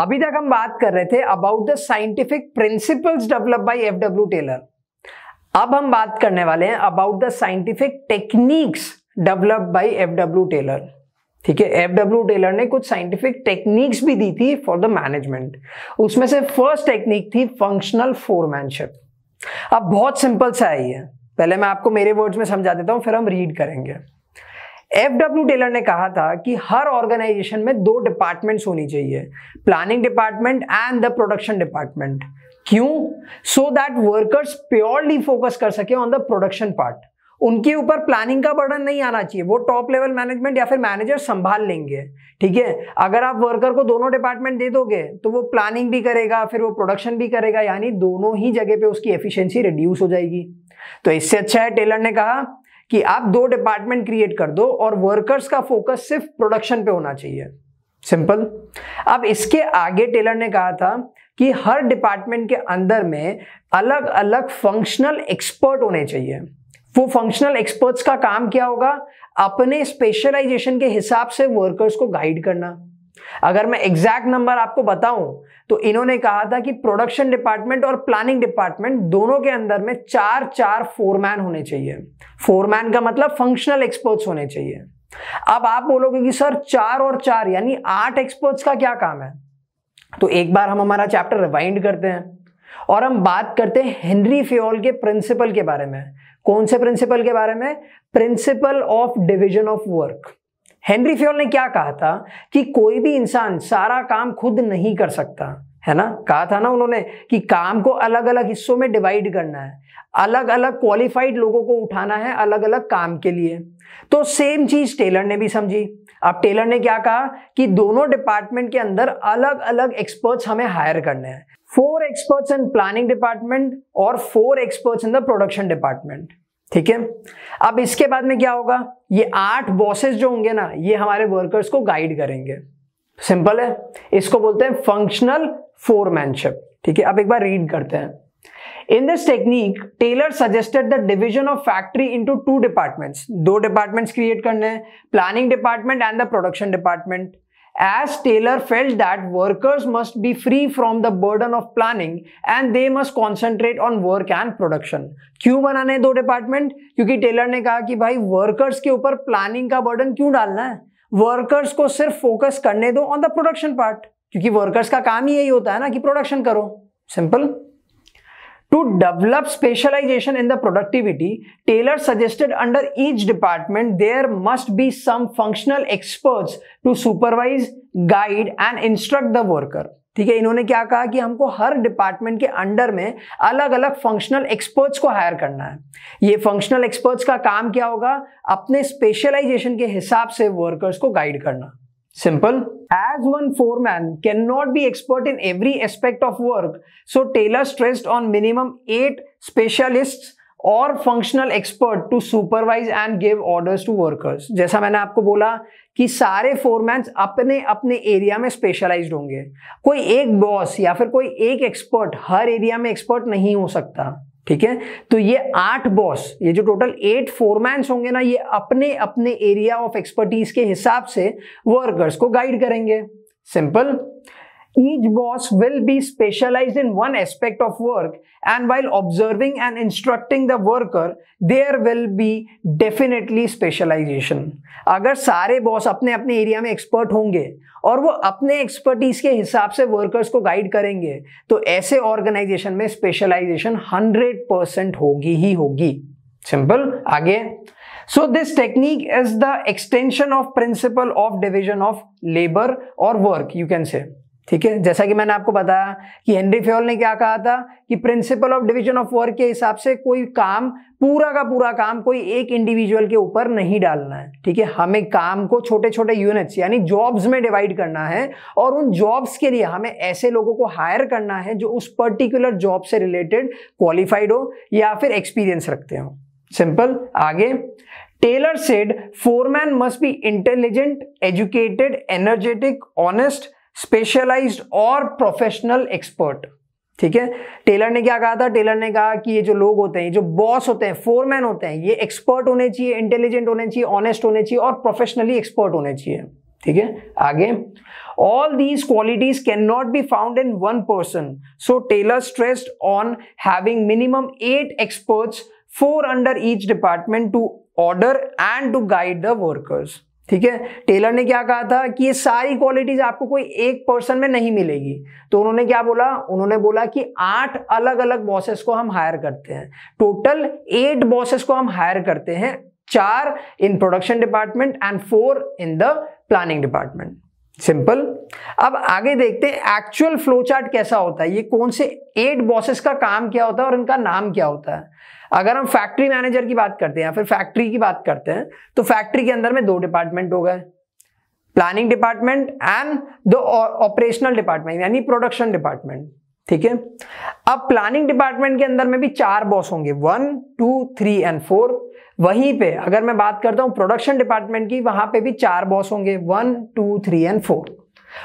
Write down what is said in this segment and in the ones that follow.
अभी तक हम बात कर रहे थे about the scientific principles develop by F W Taylor अब हम बात करने वाले हैं about the scientific techniques develop by F W Taylor ठीक है एफ डब्ल्यू टेलर ने कुछ साइंटिफिक टेक्निक्स भी दी थी फॉर द मैनेजमेंट उसमें से फर्स्ट टेक्निक थी फंक्शनल फोरमैनशिप अब बहुत सिंपल सा है ये पहले मैं आपको मेरे वर्ड्स में समझा देता हूँ फिर हम रीड करेंगे एफ डब्ल्यू टेलर ने कहा था कि हर ऑर्गेनाइजेशन में दो डिपार्टमेंट्स होनी चाहिए planning department and the production department क्यों so that workers purely focus कर सके ऑन द प्रोडक्शन पार्ट उनके ऊपर प्लानिंग का बर्डन नहीं आना चाहिए वो टॉप लेवल मैनेजमेंट या फिर मैनेजर संभाल लेंगे ठीक है अगर आप वर्कर को दोनों डिपार्टमेंट दे दोगे तो वो प्लानिंग भी करेगा फिर वो प्रोडक्शन भी करेगा यानी दोनों ही जगह पे उसकी एफिशिएंसी रिड्यूस हो जाएगी तो इससे अच्छा है टेलर ने कहा कि आप दो डिपार्टमेंट क्रिएट कर दो और वर्कर्स का फोकस सिर्फ प्रोडक्शन पे होना चाहिए सिंपल अब इसके आगे टेलर ने कहा था कि हर डिपार्टमेंट के अंदर में अलग अलग फंक्शनल एक्सपर्ट होने चाहिए वो फंक्शनल एक्सपर्ट्स का काम क्या होगा अपने स्पेशलाइजेशन के हिसाब से वर्कर्स को गाइड करना अगर मैं एग्जैक्ट नंबर आपको बताऊं तो इन्होंने कहा था कि प्रोडक्शन डिपार्टमेंट और प्लानिंग डिपार्टमेंट दोनों के अंदर में चार चार फोरमैन होने चाहिए फोरमैन का मतलब फंक्शनल एक्सपर्ट्स होने चाहिए अब आप बोलोगे कि सर चार और चार यानी आठ एक्सपर्ट्स का क्या काम है तो एक बार हम हमारा चैप्टर रिवाइंड करते हैं और हम बात करते हैं हेनरी फ्योल के प्रिंसिपल के बारे में कौन से प्रिंसिपल के बारे में principle of division of work Henri Fayol ने क्या कहा था कि कोई भी इंसान सारा काम खुद नहीं कर सकता है ना कहा था ना उन्होंने कि काम को अलग अलग हिस्सों में डिवाइड करना है अलग अलग क्वालिफाइड लोगों को उठाना है अलग अलग काम के लिए तो सेम चीज टेलर ने भी समझी अब टेलर ने क्या कहा कि दोनों डिपार्टमेंट के अंदर अलग अलग एक्सपर्ट्स हमें हायर करने हैं four experts in planning department और four experts in the production department ठीक है अब इसके बाद में क्या होगा ये आठ बॉसेस जो होंगे ना ये हमारे वर्कर्स को गाइड करेंगे सिंपल है इसको बोलते हैं फंक्शनल फोरमैनशिप ठीक है अब एक बार रीड करते हैं in this technique Taylor suggested the division of factory into two departments दो डिपार्टमेंट्स क्रिएट करने हैं planning department and the production department As Taylor felt that workers must be free from the burden of planning and they must concentrate on work and production. क्यों बनाने दो department क्योंकि Taylor ने कहा कि भाई वर्कर्स के ऊपर प्लानिंग का बर्डन क्यों डालना है वर्कर्स को सिर्फ फोकस करने दो ऑन द प्रोडक्शन पार्ट क्योंकि वर्कर्स का काम ही यही होता है ना कि प्रोडक्शन करो simple to develop specialisation in the productivity Taylor suggested under each department there must be some functional experts to supervise guide and instruct the worker ठीक है इन्होंने क्या कहा कि हमको हर डिपार्टमेंट के अंडर में अलग अलग फंक्शनल एक्सपर्ट्स को हायर करना है ये फंक्शनल एक्सपर्ट्स का काम क्या होगा अपने स्पेशलाइजेशन के हिसाब से वर्कर्स को गाइड करना one foreman cannot be expert in every aspect of work so Taylor stressed on minimum eight specialist और functional expert to supervise and give orders to workers जैसा मैंने आपको बोला कि सारे फोरमैन अपने अपने एरिया में स्पेशलाइज होंगे कोई एक बॉस या फिर कोई एक एक्सपर्ट हर एरिया में एक्सपर्ट नहीं हो सकता ठीक है तो ये आठ बॉस ये जो टोटल एट फोरमैन होंगे ना ये अपने अपने एरिया ऑफ एक्सपर्टीज के हिसाब से वर्कर्स को गाइड करेंगे simple Each boss will be specialized in one aspect of work and while observing and instructing the worker, there will be definitely specialization. agar sare boss apne apne area mein expert honge और वो अपने expertise के हिसाब से workers को guide करेंगे तो ऐसे ऑर्गेनाइजेशन में स्पेशलाइजेशन 100 परसेंट होगी ही होगी सिंपल आगे So this technique is the extension of principle of division of labor or work, you can say. ठीक है जैसा कि मैंने आपको बताया कि हेनरी फ्योल ने क्या कहा था कि principle of division of work के हिसाब से कोई काम पूरा का पूरा काम कोई एक इंडिविजुअल के ऊपर नहीं डालना है ठीक है हमें काम को छोटे छोटे यूनिट्स यानी जॉब्स में डिवाइड करना है और उन जॉब्स के लिए हमें ऐसे लोगों को हायर करना है जो उस पर्टिकुलर जॉब से रिलेटेड क्वालिफाइड हो या फिर एक्सपीरियंस रखते हो सिंपल आगे Taylor said foreman must be intelligent educated energetic honest specialised और प्रोफेशनल एक्सपर्ट ठीक है टेलर ने क्या कहा था टेलर ने कहा कि ये जो लोग होते हैं जो बॉस होते हैं फोरमैन होते हैं ये एक्सपर्ट होने चाहिए इंटेलिजेंट होने चाहिए ऑनेस्ट होने चाहिए और प्रोफेशनली एक्सपर्ट होने चाहिए ठीक है आगे all these qualities cannot be found in one person so Taylor stressed on having minimum eight experts four under each department to order and to guide the workers ठीक है Taylor ने क्या कहा था कि ये सारी क्वालिटीज आपको कोई एक पर्सन में नहीं मिलेगी तो उन्होंने क्या बोला उन्होंने बोला कि आठ अलग अलग बॉसेस को हम हायर करते हैं टोटल एट बॉसेस को हम हायर करते हैं चार in production department and four in the planning department simple अब आगे देखते हैं एक्चुअल फ्लो चार्ट कैसा होता है ये कौन से एट बॉसेस का काम क्या होता है और इनका नाम क्या होता है अगर हम फैक्ट्री मैनेजर की बात करते हैं या फिर फैक्ट्री की बात करते हैं तो फैक्ट्री के अंदर में दो डिपार्टमेंट हो गए planning department and the operational department यानी प्रोडक्शन डिपार्टमेंट ठीक है अब प्लानिंग डिपार्टमेंट के अंदर में भी चार बॉस होंगे one two three and four वहीं पे अगर मैं बात करता हूं प्रोडक्शन डिपार्टमेंट की वहां पे भी चार बॉस होंगे one two three and four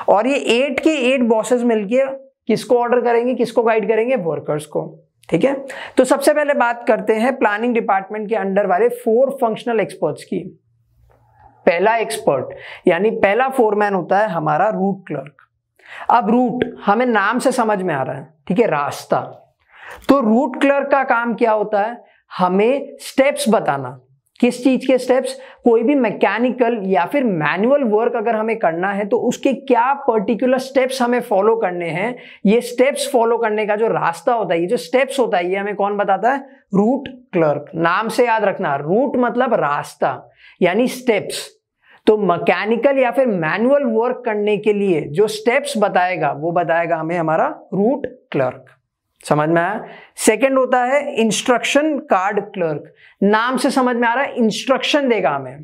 और ये एट के एट बॉसेस मिलके किसको ऑर्डर करेंगे किसको गाइड करेंगे वर्कर्स को ठीक है तो सबसे पहले बात करते हैं प्लानिंग डिपार्टमेंट के अंडर वाले फोर फंक्शनल एक्सपर्ट्स की पहला एक्सपर्ट यानी पहला फोरमैन होता है हमारा रूट क्लर्क अब रूट हमें नाम से समझ में आ रहा है ठीक है रास्ता तो रूट क्लर्क का काम क्या होता है हमें स्टेप्स बताना किस चीज के स्टेप्स कोई भी मैकेनिकल या फिर मैनुअल वर्क अगर हमें करना है तो उसके क्या पर्टिकुलर स्टेप्स हमें फॉलो करने हैं ये स्टेप्स फॉलो करने का जो रास्ता होता है ये जो स्टेप्स होता है ये हमें कौन बताता है रूट क्लर्क नाम से याद रखना रूट मतलब रास्ता यानी स्टेप्स तो मैकेनिकल या फिर मैनुअल वर्क करने के लिए जो स्टेप्स बताएगा वो बताएगा हमें हमारा रूट क्लर्क समझ में आया सेकेंड होता है इंस्ट्रक्शन कार्ड क्लर्क नाम से समझ में आ रहा है इंस्ट्रक्शन देगा हमें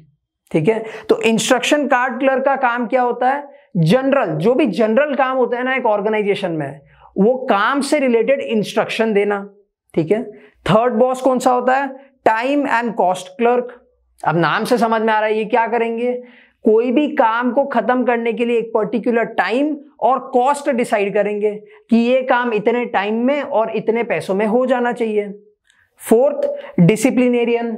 ठीक है तो इंस्ट्रक्शन कार्ड क्लर्क का काम क्या होता है जनरल जो भी जनरल काम होता है ना एक ऑर्गेनाइजेशन में वो काम से रिलेटेड इंस्ट्रक्शन देना ठीक है थर्ड बॉस कौन सा होता है टाइम एंड कॉस्ट क्लर्क अब नाम से समझ में आ रहा है ये क्या करेंगे कोई भी काम को खत्म करने के लिए एक पर्टिकुलर टाइम और कॉस्ट डिसाइड करेंगे कि ये काम इतने टाइम में और इतने पैसों में हो जाना चाहिए फोर्थ डिसिप्लिनेरियन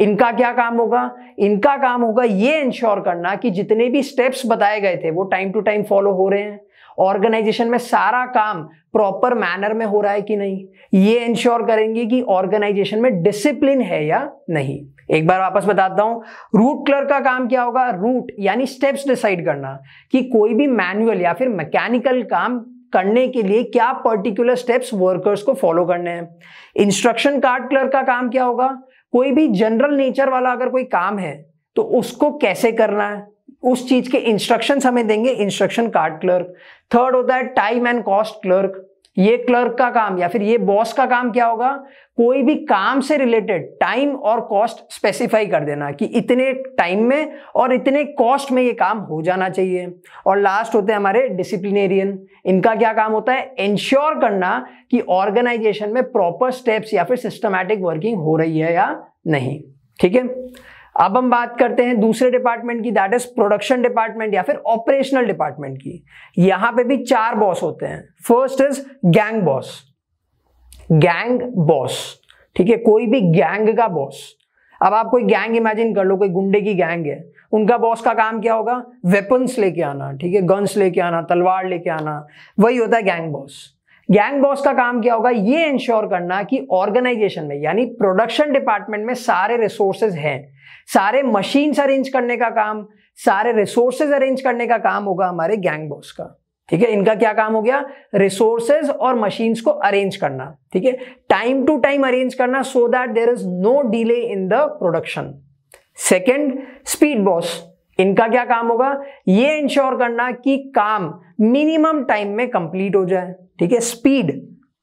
इनका क्या काम होगा इनका काम होगा ये इंश्योर करना कि जितने भी स्टेप्स बताए गए थे वो टाइम टू टाइम फॉलो हो रहे हैं ऑर्गेनाइजेशन में सारा काम प्रॉपर मैनर में हो रहा है कि नहीं ये इंश्योर करेंगे कि ऑर्गेनाइजेशन में डिसिप्लिन है या नहीं एक बार वापस बताता हूं रूट क्लर्क का काम क्या होगा रूट यानी स्टेप्स डिसाइड करना कि कोई भी मैनुअल या फिर मैकेनिकल काम करने के लिए क्या पर्टिकुलर स्टेप्स वर्कर्स को फॉलो करने हैं इंस्ट्रक्शन कार्ड क्लर्क का काम क्या होगा कोई भी जनरल नेचर वाला अगर कोई काम है तो उसको कैसे करना है उस चीज के इंस्ट्रक्शन हमें देंगे इंस्ट्रक्शन कार्ड क्लर्क थर्ड होता है टाइम एंड कॉस्ट क्लर्क ये क्लर्क का काम या फिर ये बॉस का काम क्या होगा कोई भी काम से रिलेटेड टाइम और कॉस्ट स्पेसिफाई कर देना कि इतने टाइम में और इतने कॉस्ट में ये काम हो जाना चाहिए और लास्ट होते हैं हमारे डिसिप्लिनेरियन इनका क्या काम होता है इंश्योर करना कि ऑर्गेनाइजेशन में प्रॉपर स्टेप्स या फिर सिस्टमैटिक वर्किंग हो रही है या नहीं ठीक है अब हम बात करते हैं दूसरे डिपार्टमेंट की दैट इज प्रोडक्शन डिपार्टमेंट या फिर ऑपरेशनल डिपार्टमेंट की यहां पे भी चार बॉस होते हैं first is gang boss gang boss ठीक है कोई भी गैंग का बॉस अब आप कोई गैंग इमेजिन कर लो कोई गुंडे की गैंग है उनका बॉस का काम क्या होगा वेपन्स लेके आना ठीक है गन्स लेके आना तलवार लेके आना वही होता है गैंग बॉस गैंग बॉस का काम क्या होगा ये इंश्योर करना कि ऑर्गेनाइजेशन में यानी प्रोडक्शन डिपार्टमेंट में सारे रिसोर्सेज हैं सारे मशीन्स अरेंज करने का काम सारे रिसोर्सेज अरेंज करने का काम होगा हमारे गैंग बॉस का ठीक है इनका क्या काम हो गया रिसोर्सेज और मशीन्स को अरेंज करना ठीक है टाइम टू टाइम अरेंज करना so that there is no delay in the production second speed boss इनका क्या काम होगा ये इंश्योर करना कि काम मिनिमम टाइम में कंप्लीट हो जाए ठीक है स्पीड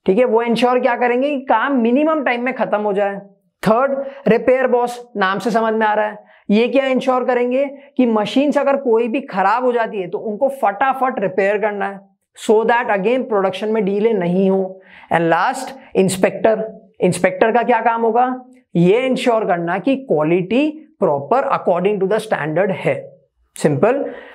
ठीक है वो इंश्योर क्या करेंगे कि काम मिनिमम टाइम में खत्म हो जाए थर्ड रिपेयर बॉस नाम से समझ में आ रहा है ये क्या इंश्योर करेंगे कि मशीन्स अगर कोई भी खराब हो जाती है तो उनको फटाफट रिपेयर करना है सो दैट अगेन प्रोडक्शन में डीले नहीं हो एंड लास्ट इंस्पेक्टर इंस्पेक्टर का क्या काम होगा ये इंश्योर करना कि quality proper according to the standard है सिंपल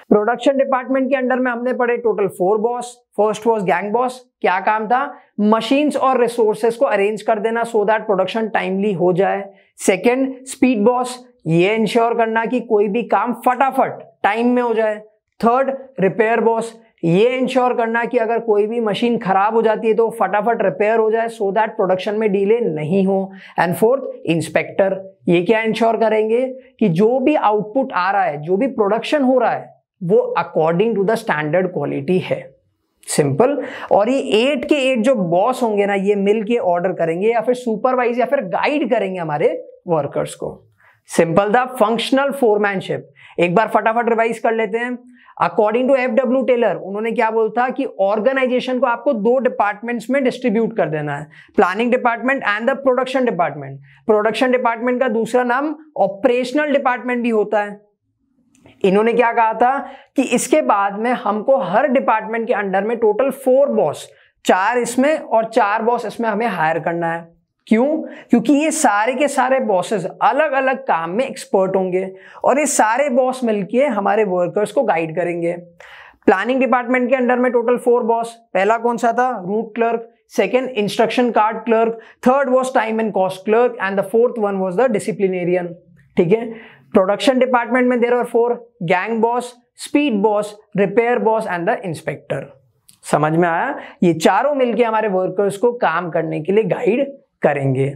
प्रोडक्शन डिपार्टमेंट के अंडर में हमने पढ़े total four boss first boss gang boss क्या काम था मशीन्स और रिसोर्सेस को अरेंज कर देना सो दैट प्रोडक्शन टाइमली हो जाए सेकेंड स्पीड बॉस ये इंश्योर करना कि कोई भी काम फटाफट टाइम में हो जाए थर्ड रिपेयर बॉस ये इंश्योर करना कि अगर कोई भी मशीन खराब हो जाती है तो फटाफट रिपेयर हो जाए सो दैट प्रोडक्शन में डिले नहीं हो एंड फोर्थ इंस्पेक्टर ये क्या इंश्योर करेंगे कि जो भी आउटपुट आ रहा है जो भी प्रोडक्शन हो रहा है वो according to the standard quality है सिंपल और ये एट के एट जो बॉस होंगे ना ये मिलके ऑर्डर करेंगे या फिर सुपरवाइज या फिर गाइड करेंगे हमारे वर्कर्स को सिंपल था फंक्शनल फोरमैनशिप एक बार फटाफट रिवाइज कर लेते हैं according to F W Taylor उन्होंने क्या बोलता कि ऑर्गेनाइजेशन को आपको दो डिपार्टमेंट्स में डिस्ट्रीब्यूट कर देना है planning department and the production department production department का दूसरा नाम ऑपरेशनल डिपार्टमेंट भी होता है इन्होंने क्या कहा था कि इसके बाद में हमको हर डिपार्टमेंट के अंडर में टोटल फोर बॉस चार इसमें और चार बॉस इसमें हमें हायर करना है क्यों क्योंकि ये सारे के सारे बॉसेस अलग अलग काम में एक्सपर्ट होंगे और ये सारे बॉस मिलकर हमारे वर्कर्स को गाइड करेंगे प्लानिंग डिपार्टमेंट के अंडर में टोटल फोर बॉस पहला कौन सा था route clerk second instruction card clerk third was time and cost clerk and the fourth one was the disciplinarian ठीक है प्रोडक्शन डिपार्टमेंट में there are four gang boss speed boss repair boss and the inspector समझ में आया ये चारों मिलके हमारे वर्कर्स को काम करने के लिए गाइड करेंगे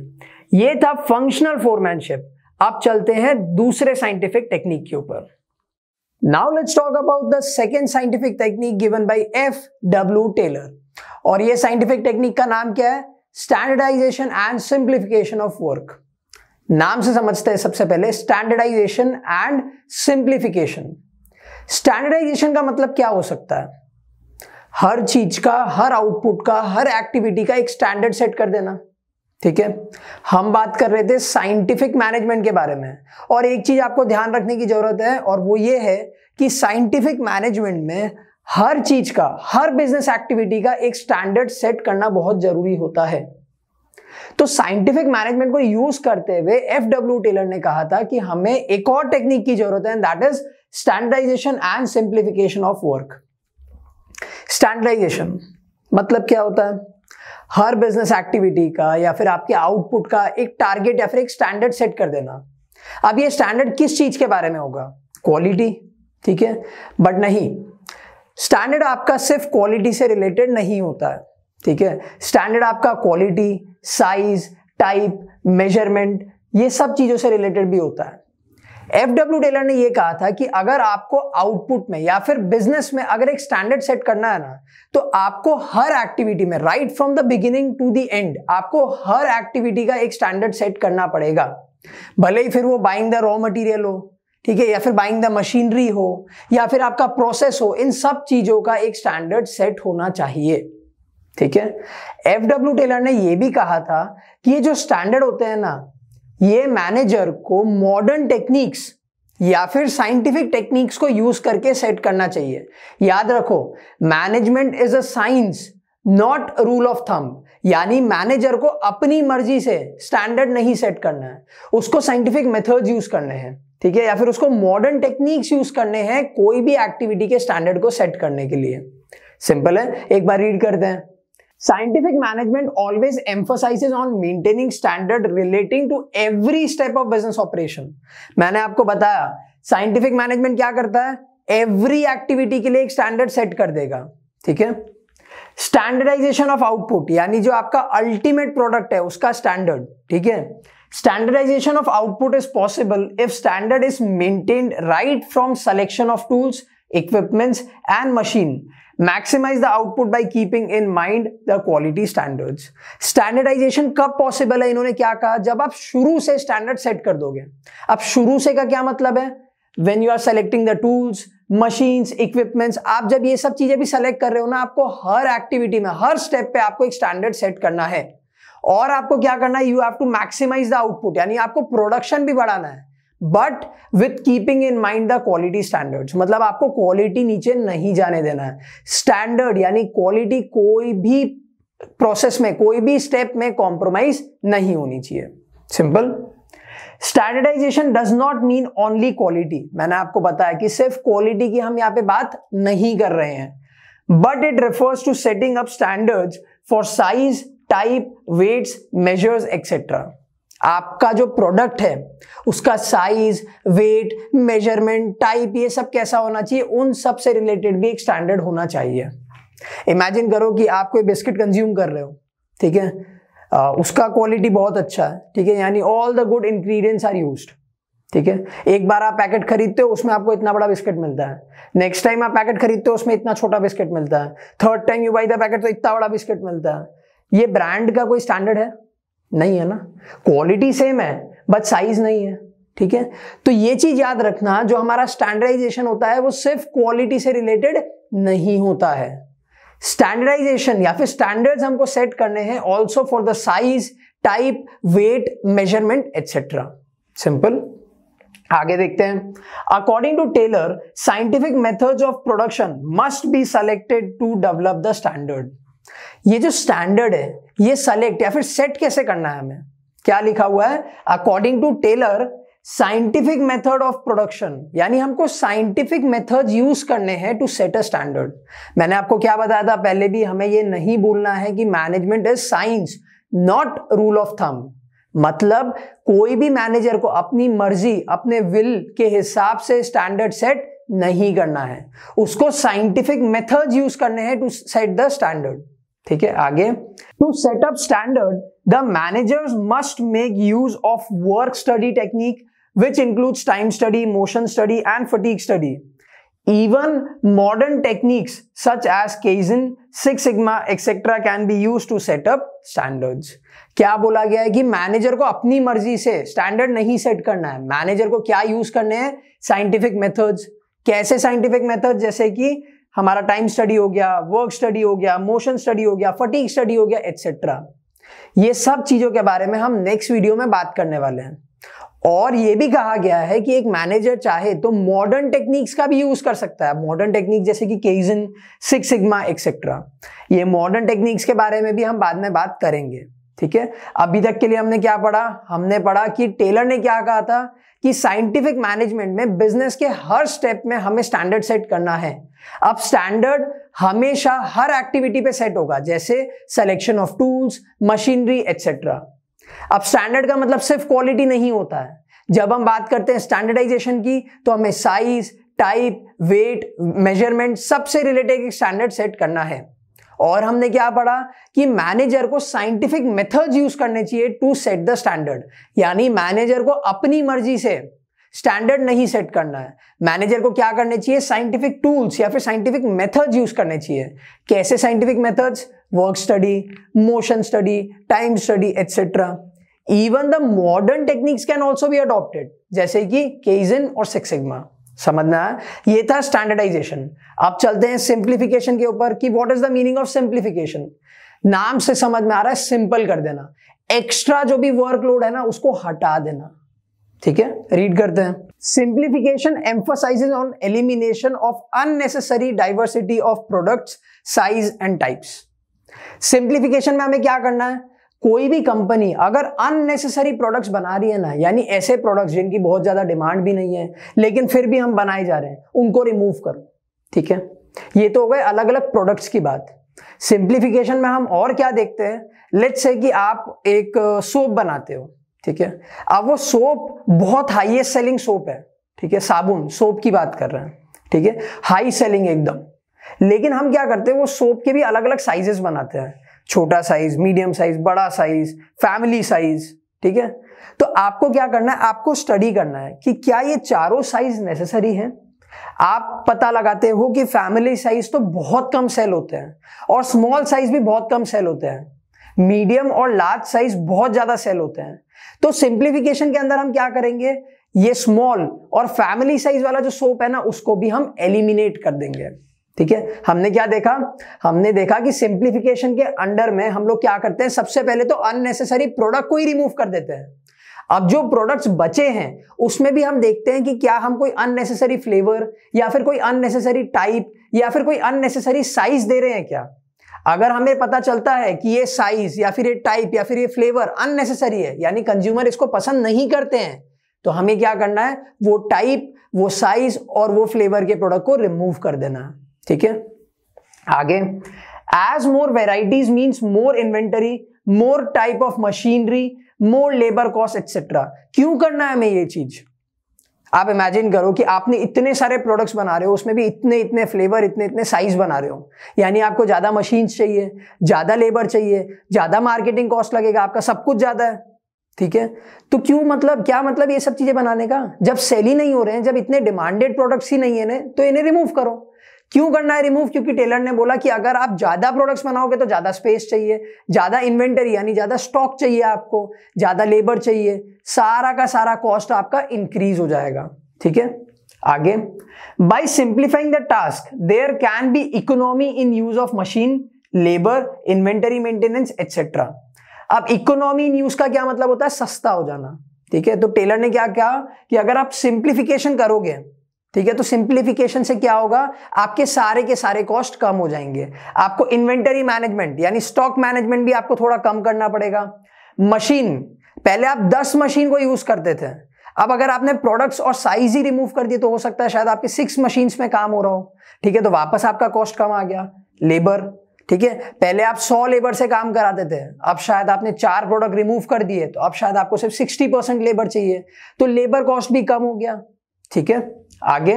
ये था फंक्शनल फोरमैनशिप अब चलते हैं दूसरे साइंटिफिक टेक्निक के ऊपर now let's talk about the second scientific technique given by F W Taylor और ये साइंटिफिक टेक्निक का नाम क्या है standardisation and simplification of work नाम से समझते हैं सबसे पहले स्टैंडर्डाइजेशन एंड सिंप्लीफिकेशन स्टैंडर्डाइजेशन का मतलब क्या हो सकता है हर चीज का हर आउटपुट का हर एक्टिविटी का एक स्टैंडर्ड सेट कर देना ठीक है हम बात कर रहे थे साइंटिफिक मैनेजमेंट के बारे में और एक चीज आपको ध्यान रखने की जरूरत है और वो ये है कि साइंटिफिक मैनेजमेंट में हर चीज का हर बिजनेस एक्टिविटी का एक स्टैंडर्ड सेट करना बहुत जरूरी होता है तो साइंटिफिक मैनेजमेंट को यूज करते हुए एफ डब्ल्यू टेलर ने कहा था कि हमें एक और टेक्निक की जरूरत है that is standardization and simplification of work standardization मतलब क्या होता है हर बिजनेस एक्टिविटी का या फिर आपके आउटपुट का एक टारगेट या फिर एक स्टैंडर्ड सेट कर देना अब ये स्टैंडर्ड किस चीज के बारे में होगा क्वालिटी ठीक है बट नहीं स्टैंडर्ड आपका सिर्फ क्वालिटी से रिलेटेड नहीं होता है ठीक है स्टैंडर्ड आपका क्वालिटी साइज टाइप मेजरमेंट ये सब चीजों से रिलेटेड भी होता है एफ डब्ल्यू टेलर ने यह कहा था कि अगर आपको आउटपुट में या फिर बिजनेस में अगर एक स्टैंडर्ड सेट करना है ना तो आपको हर एक्टिविटी में right from the beginning to the end आपको हर एक्टिविटी का एक स्टैंडर्ड सेट करना पड़ेगा भले ही फिर वो बाइंग द रॉ मटेरियल हो ठीक है या फिर बाइंग द मशीनरी हो या फिर आपका प्रोसेस हो इन सब चीजों का एक स्टैंडर्ड सेट होना चाहिए ठीक है एफ डब्ल्यू टेलर ने यह भी कहा था कि ये जो स्टैंडर्ड होते हैं ना ये मैनेजर को मॉडर्न टेक्निक्स या फिर साइंटिफिक टेक्निक्स को यूज करके सेट करना चाहिए याद रखो management is a science not rule of thumb यानी मैनेजर को अपनी मर्जी से स्टैंडर्ड नहीं सेट करना है उसको साइंटिफिक मेथड्स यूज करने हैं ठीक है या फिर उसको मॉडर्न टेक्निक्स यूज करने हैं कोई भी एक्टिविटी के स्टैंडर्ड को सेट करने के लिए सिंपल है एक बार रीड करते हैं scientific management always emphasizes on maintaining standard relating to every step of business operation मैंने आपको बताया साइंटिफिक मैनेजमेंट क्या करता है एवरी एक्टिविटी के लिए एक स्टैंडर्ड सेट कर देगा ठीक है स्टैंडर्डाइजेशन ऑफ आउटपुट यानी जो आपका अल्टीमेट प्रोडक्ट है उसका स्टैंडर्ड ठीक है standardization of output is possible if standard is maintained right from selection of tools equipments and machine maximize the output by keeping in mind the quality standards standardization कब possible है इन्होंने क्या कहा जब आप शुरू से स्टैंडर्ड सेट कर दोगे अब शुरू से का क्या मतलब है when you are selecting the tools machines equipments आप जब ये सब चीजें भी सेलेक्ट कर रहे हो ना आपको हर एक्टिविटी में हर स्टेप पे आपको एक स्टैंडर्ड सेट करना है और आपको क्या करना है you have to maximize the output यानी आपको प्रोडक्शन भी बढ़ाना है but with keeping in mind the quality standards मतलब आपको क्वालिटी नीचे नहीं जाने देना है स्टैंडर्ड यानी क्वालिटी कोई भी प्रोसेस में कोई भी स्टेप में कॉम्प्रोमाइज नहीं होनी चाहिए simple standardization does not mean only quality मैंने आपको बताया कि सिर्फ क्वालिटी की हम यहाँ पे बात नहीं कर रहे हैं but it refers to setting up standards for size type weights measures etcetera आपका जो प्रोडक्ट है उसका साइज वेट मेजरमेंट टाइप ये सब कैसा होना चाहिए उन सब से रिलेटेड भी एक स्टैंडर्ड होना चाहिए इमेजिन करो कि आप कोई बिस्किट कंज्यूम कर रहे हो ठीक है उसका क्वालिटी बहुत अच्छा है ठीक है यानी all the good ingredients are use ठीक है एक बार आप पैकेट खरीदते हो उसमें आपको इतना बड़ा बिस्किट मिलता है नेक्स्ट टाइम आप पैकेट खरीदते हो उसमें इतना छोटा बिस्किट मिलता है third time you buy the packet तो इतना बड़ा बिस्किट मिलता है ये ब्रांड का कोई स्टैंडर्ड है नहीं है ना क्वालिटी सेम है बट साइज नहीं है ठीक है तो ये चीज याद रखना जो हमारा स्टैंडर्डाइजेशन होता है वो सिर्फ क्वालिटी से रिलेटेड नहीं होता है स्टैंडर्डाइजेशन या फिर स्टैंडर्ड्स हमको सेट करने हैं also for the size type weight measurement etcetera simple आगे देखते हैं according to Taylor scientific methods of production must be selected to develop the standard ये जो स्टैंडर्ड है ये सेलेक्ट या फिर सेट कैसे करना है हमें क्या लिखा हुआ है according to Taylor scientific method of production यानी हमको साइंटिफिक मेथड यूज करने हैं टू सेट अ स्टैंडर्ड मैंने आपको क्या बताया था पहले भी हमें ये नहीं भूलना है कि management is science not rule of thumb मतलब कोई भी मैनेजर को अपनी मर्जी अपने विल के हिसाब से स्टैंडर्ड सेट नहीं करना है उसको साइंटिफिक मेथड यूज करने हैं टू सेट द स्टैंडर्ड ठीक है आगे to set up standard the managers must make use of work study technique which includes time study motion study and fatigue study even modern techniques such as kaizen six sigma etcetera can be use to set up standard क्या बोला गया है कि manager को अपनी मर्जी से standard नहीं सेट करना है मैनेजर को क्या यूज करने हैं साइंटिफिक मेथड कैसे साइंटिफिक मेथड जैसे कि हमारा टाइम स्टडी हो गया वर्क स्टडी हो गया मोशन स्टडी हो गया फटीक स्टडी हो गया एक्सेट्रा ये सब चीज़ों के बारे में हम नेक्स्ट वीडियो में बात करने वाले हैं और ये भी कहा गया है कि एक मैनेजर चाहे तो मॉडर्न टेक्निक्स का भी यूज कर सकता है मॉडर्न टेक्निक जैसे कि केजन सिक्स सिग्मा एक्सेट्रा ये मॉडर्न टेक्निक्स के बारे में भी हम बाद में बात करेंगे ठीक है अभी तक के लिए हमने क्या पढ़ा हमने पढ़ा कि टेलर ने क्या कहा था कि साइंटिफिक मैनेजमेंट में बिजनेस के हर स्टेप में हमें स्टैंडर्ड सेट करना है अब स्टैंडर्ड हमेशा हर एक्टिविटी पे सेट होगा जैसे selection of tools machinery etcetera अब स्टैंडर्ड का मतलब सिर्फ क्वालिटी नहीं होता है जब हम बात करते हैं स्टैंडर्डाइजेशन की तो हमें साइज टाइप वेट मेजरमेंट सबसे रिलेटेड एक स्टैंडर्ड सेट करना है और हमने क्या पढ़ा कि मैनेजर को साइंटिफिक मेथड्स यूज करने चाहिए टू सेट द स्टैंडर्ड यानी मैनेजर को अपनी मर्जी से स्टैंडर्ड नहीं सेट करना है मैनेजर को क्या करने चाहिए साइंटिफिक टूल्स या फिर साइंटिफिक मेथड्स यूज करने चाहिए कैसे scientific methods work study motion study time study etcetera even the modern techniques can also be adopted जैसे कि केजन और सिक्सिग्मा समझना है ये था स्टैंडर्डाइजेशन अब चलते हैं सिंप्लीफिकेशन के ऊपर कि what is the meaning of simplification नाम से समझ में आ रहा है सिंपल कर देना एक्स्ट्रा जो भी वर्कलोड है ना उसको हटा देना ठीक है रीड करते हैं simplification emphasizes on elimination of unnecessary diversity of products size and types simplification में हमें क्या करना है कोई भी कंपनी अगर अननेसेसरी प्रोडक्ट्स बना रही है ना यानी ऐसे प्रोडक्ट्स जिनकी बहुत ज़्यादा डिमांड भी नहीं है लेकिन फिर भी हम बनाए जा रहे हैं उनको रिमूव करो ठीक है ये तो हो गए अलग अलग प्रोडक्ट्स की बात सिंप्लीफिकेशन में हम और क्या देखते हैं लेट्स से कि आप एक सोप बनाते हो ठीक है अब वो सोप बहुत हाईएस्ट सेलिंग सोप है ठीक है साबुन सोप की बात कर रहे हैं ठीक है हाई सेलिंग एकदम लेकिन हम क्या करते हैं वो सोप के भी अलग अलग साइजेस बनाते हैं छोटा साइज मीडियम साइज बड़ा साइज फैमिली साइज ठीक है तो आपको क्या करना है आपको स्टडी करना है कि क्या ये चारों साइज नेसेसरी है आप पता लगाते हो कि फैमिली साइज तो बहुत कम सेल होते हैं और स्मॉल साइज भी बहुत कम सेल होते हैं मीडियम और लार्ज साइज बहुत ज्यादा सेल होते हैं तो सिंप्लीफिकेशन के अंदर हम क्या करेंगे ये स्मॉल और फैमिली साइज वाला जो सोप है ना उसको भी हम एलिमिनेट कर देंगे ठीक है हमने क्या देखा हमने देखा कि सिंप्लीफिकेशन के अंडर में हम लोग क्या करते हैं सबसे पहले तो अननेसेसरी प्रोडक्ट को ही रिमूव कर देते हैं अब जो प्रोडक्ट्स बचे हैं उसमें भी हम देखते हैं कि क्या हम कोई अननेसेसरी फ्लेवर या फिर कोई अननेसेसरी टाइप या फिर कोई अननेसेसरी साइज दे रहे हैं क्या अगर हमें पता चलता है कि ये साइज या फिर ये टाइप या फिर ये फ्लेवर अननेसेसरी है यानी कंज्यूमर इसको पसंद नहीं करते हैं तो हमें क्या करना है वो टाइप वो साइज और वो फ्लेवर के प्रोडक्ट को रिमूव कर देना है ठीक है आगे as more varieties means more inventory more type of machinery more labour cost etcetera क्यों करना है हमें ये चीज आप इमेजिन करो कि आपने इतने सारे प्रोडक्ट्स बना रहे हो उसमें भी इतने इतने फ्लेवर इतने इतने साइज बना रहे हो यानी आपको ज़्यादा मशीन चाहिए ज़्यादा लेबर चाहिए ज़्यादा मार्केटिंग कॉस्ट लगेगा आपका सब कुछ ज़्यादा है ठीक है तो क्यों मतलब क्या मतलब ये सब चीज़ें बनाने का जब सेल ही नहीं हो रहे हैं जब इतने डिमांडेड प्रोडक्ट्स ही नहीं है ने, तो इन्हें रिमूव करो क्यों करना है रिमूव क्योंकि टेलर ने बोला कि अगर आप ज़्यादा प्रोडक्ट्स बनाओगे तो ज़्यादा स्पेस चाहिए ज़्यादा इन्वेंटरी यानी ज़्यादा स्टॉक चाहिए आपको ज़्यादा लेबर चाहिए सारा का सारा कॉस्ट आपका इंक्रीज हो जाएगा ठीक है आगे by simplifying the task there can be economy in use of machine labour inventory maintenance etcetera अब इकोनॉमी इन यूज का क्या मतलब होता है सस्ता हो जाना ठीक है तो टेलर ने क्या कहा कि अगर आप सिंप्लीफिकेशन करोगे ठीक है तो सिंप्लीफिकेशन से क्या होगा आपके सारे के सारे कॉस्ट कम हो जाएंगे आपको इन्वेंटरी मैनेजमेंट यानी स्टॉक मैनेजमेंट भी आपको थोड़ा कम करना पड़ेगा मशीन पहले आप 10 मशीन को यूज करते थे अब अगर आपने प्रोडक्ट्स और साइज ही रिमूव कर दिए तो हो सकता है शायद आपके सिक्स मशीन्स में काम हो रहा हो ठीक है तो वापस आपका कॉस्ट कम आ गया लेबर ठीक है पहले आप 100 लेबर से काम कराते थे अब शायद आपने चार प्रोडक्ट रिमूव कर दिए तो अब शायद आपको सिर्फ 60 परसेंट लेबर चाहिए तो लेबर कॉस्ट भी कम हो गया ठीक है आगे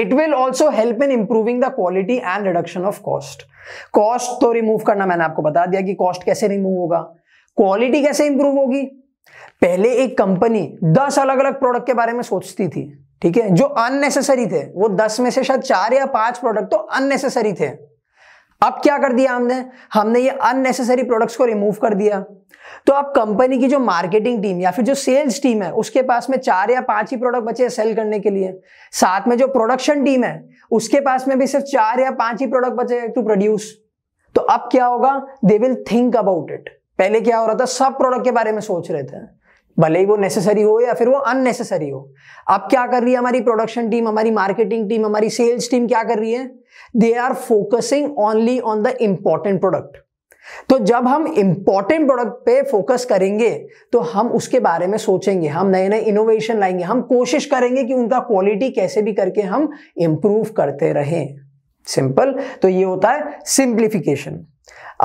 it will also help in improving the quality and reduction of cost cost तो रिमूव करना मैंने आपको बता दिया कि कॉस्ट कैसे रिमूव होगा क्वालिटी कैसे इंप्रूव होगी पहले एक कंपनी दस अलग अलग प्रोडक्ट के बारे में सोचती थी ठीक है जो अननेसेसरी थे वो दस में से शायद चार या पांच प्रोडक्ट तो अननेसेसरी थे अब क्या कर दिया हमने हमने ये अननेसेसरी प्रोडक्ट्स को रिमूव कर दिया तो अब कंपनी की जो मार्केटिंग टीम या फिर जो सेल्स टीम है उसके पास में चार या पांच ही प्रोडक्ट बचे हैं सेल करने के लिए साथ में जो प्रोडक्शन टीम है उसके पास में भी सिर्फ चार या पांच ही प्रोडक्ट बचे टू प्रोड्यूस तो अब क्या होगा they will think about it पहले क्या हो रहा था सब प्रोडक्ट के बारे में सोच रहे थे भले ही वो नेसेसरी हो या फिर वो अननेसेसरी हो अब क्या कर रही है हमारी प्रोडक्शन टीम हमारी मार्केटिंग टीम हमारी सेल्स टीम क्या कर रही है they are focusing only on the important product तो जब हम इंपॉर्टेंट प्रोडक्ट पे फोकस करेंगे तो हम उसके बारे में सोचेंगे हम नए नए इनोवेशन लाएंगे हम कोशिश करेंगे कि उनका क्वालिटी कैसे भी करके हम इंप्रूव करते रहें सिंपल तो ये होता है सिंप्लीफिकेशन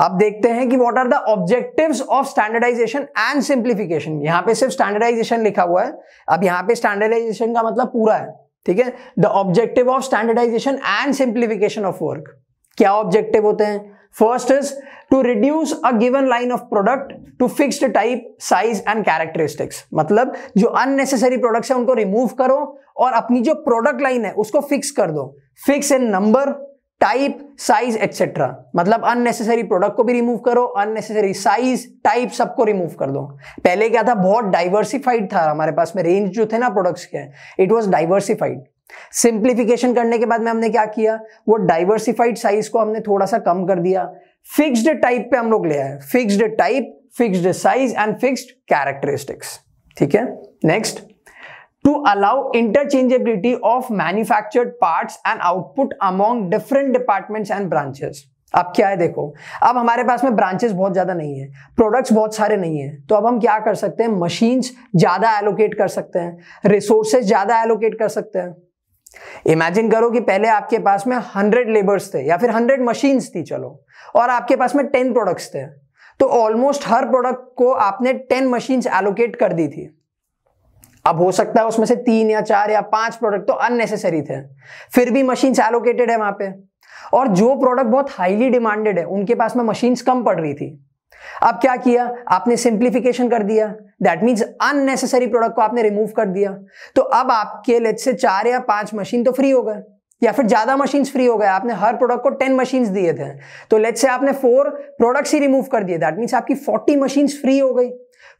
अब देखते हैं कि what are the objectives of standardization and simplification यहां पे सिर्फ स्टैंडर्डाइजेशन लिखा हुआ है अब यहां पे स्टैंडर्डाइजेशन का मतलब पूरा है ठीक है the objective of standardization and simplification of work क्या ऑब्जेक्टिव होते हैं first is to reduce a given line of product to fixed type size and characteristics मतलब जो अननेसेसरी प्रोडक्ट्स है उनको रिमूव करो और अपनी जो प्रोडक्ट लाइन है उसको फिक्स कर दो fix in number type size etcetera मतलब अननेसेसरी प्रोडक्ट को भी रिमूव करो अननेसेसरी साइज टाइप सबको रिमूव कर दो पहले क्या था बहुत डाइवर्सिफाइड था हमारे पास में रेंज जो थे ना प्रोडक्ट्स के इट वॉज डाइवर्सिफाइड सिंप्लीफिकेशन करने के बाद में हमने क्या किया वो डाइवर्सिफाइड साइज को हमने थोड़ा सा कम कर दिया फिक्स्ड टाइप पे हम लोग ले आए fixed type fixed size and fixed characteristics ठीक है next to allow interchangeability of manufactured parts and output among different departments and branches. अब क्या है देखो अब हमारे पास में ब्रांचेस बहुत ज्यादा नहीं है प्रोडक्ट्स बहुत सारे नहीं है तो अब हम क्या कर सकते हैं मशीन्स ज्यादा एलोकेट कर सकते हैं रिसोर्सेज ज्यादा एलोकेट कर सकते हैं इमेजिन करो कि पहले आपके पास में हंड्रेड लेबर्स थे या फिर हंड्रेड मशीन्स थी चलो और आपके पास में टेन प्रोडक्ट्स थे तो ऑलमोस्ट हर प्रोडक्ट को आपने टेन मशीन्स एलोकेट कर दी थी अब हो सकता है उसमें से तीन या चार या पांच प्रोडक्ट तो अननेसेसरी थे फिर भी मशीन्स एलोकेटेड है वहां पे और जो प्रोडक्ट बहुत हाईली डिमांडेड है उनके पास में मशीन्स कम पड़ रही थी अब क्या किया आपने सिंप्लीफिकेशन कर दिया दैट मीन्स अननेसेसरी प्रोडक्ट को आपने रिमूव कर दिया तो अब आपके लेट से चार या पांच मशीन तो फ्री हो गए या फिर ज्यादा मशीन्स फ्री हो गए आपने हर प्रोडक्ट को टेन मशीन्स दिए थे तो लेट से आपने फोर प्रोडक्ट्स ही रिमूव कर दिए दैट मीन्स आपकी फोर्टी मशीन्स फ्री हो गई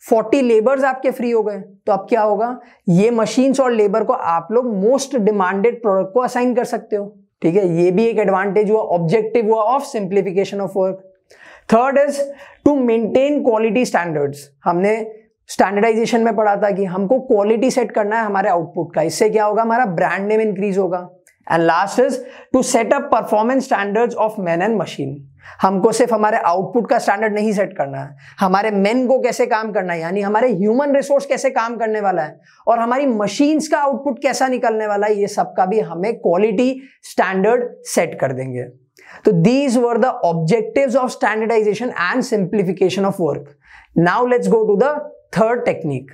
फोर्टी लेबर्स आपके फ्री हो गए तो अब क्या होगा ये मशीन्स और लेबर को आप लोग मोस्ट डिमांडेड प्रोडक्ट को असाइन कर सकते हो ठीक है ये भी एक एडवांटेज हुआ ऑब्जेक्टिव हुआ of simplification of work third is to maintain quality standards हमने स्टैंडर्डाइजेशन में पढ़ा था कि हमको क्वालिटी सेट करना है हमारे आउटपुट का इससे क्या होगा हमारा ब्रांड नेम इंक्रीज होगा and last is to set up performance standards of man and machine हमको सिर्फ हमारे आउटपुट का स्टैंडर्ड नहीं सेट करना है हमारे मेन को कैसे काम करना है यानी हमारे ह्यूमन रिसोर्स कैसे काम करने वाला है और हमारी मशीन्स का आउटपुट कैसा निकलने वाला है ये सबका भी हमें क्वालिटी स्टैंडर्ड सेट कर देंगे तो these were the objective of standardization and simplification of work now let's go to the third technique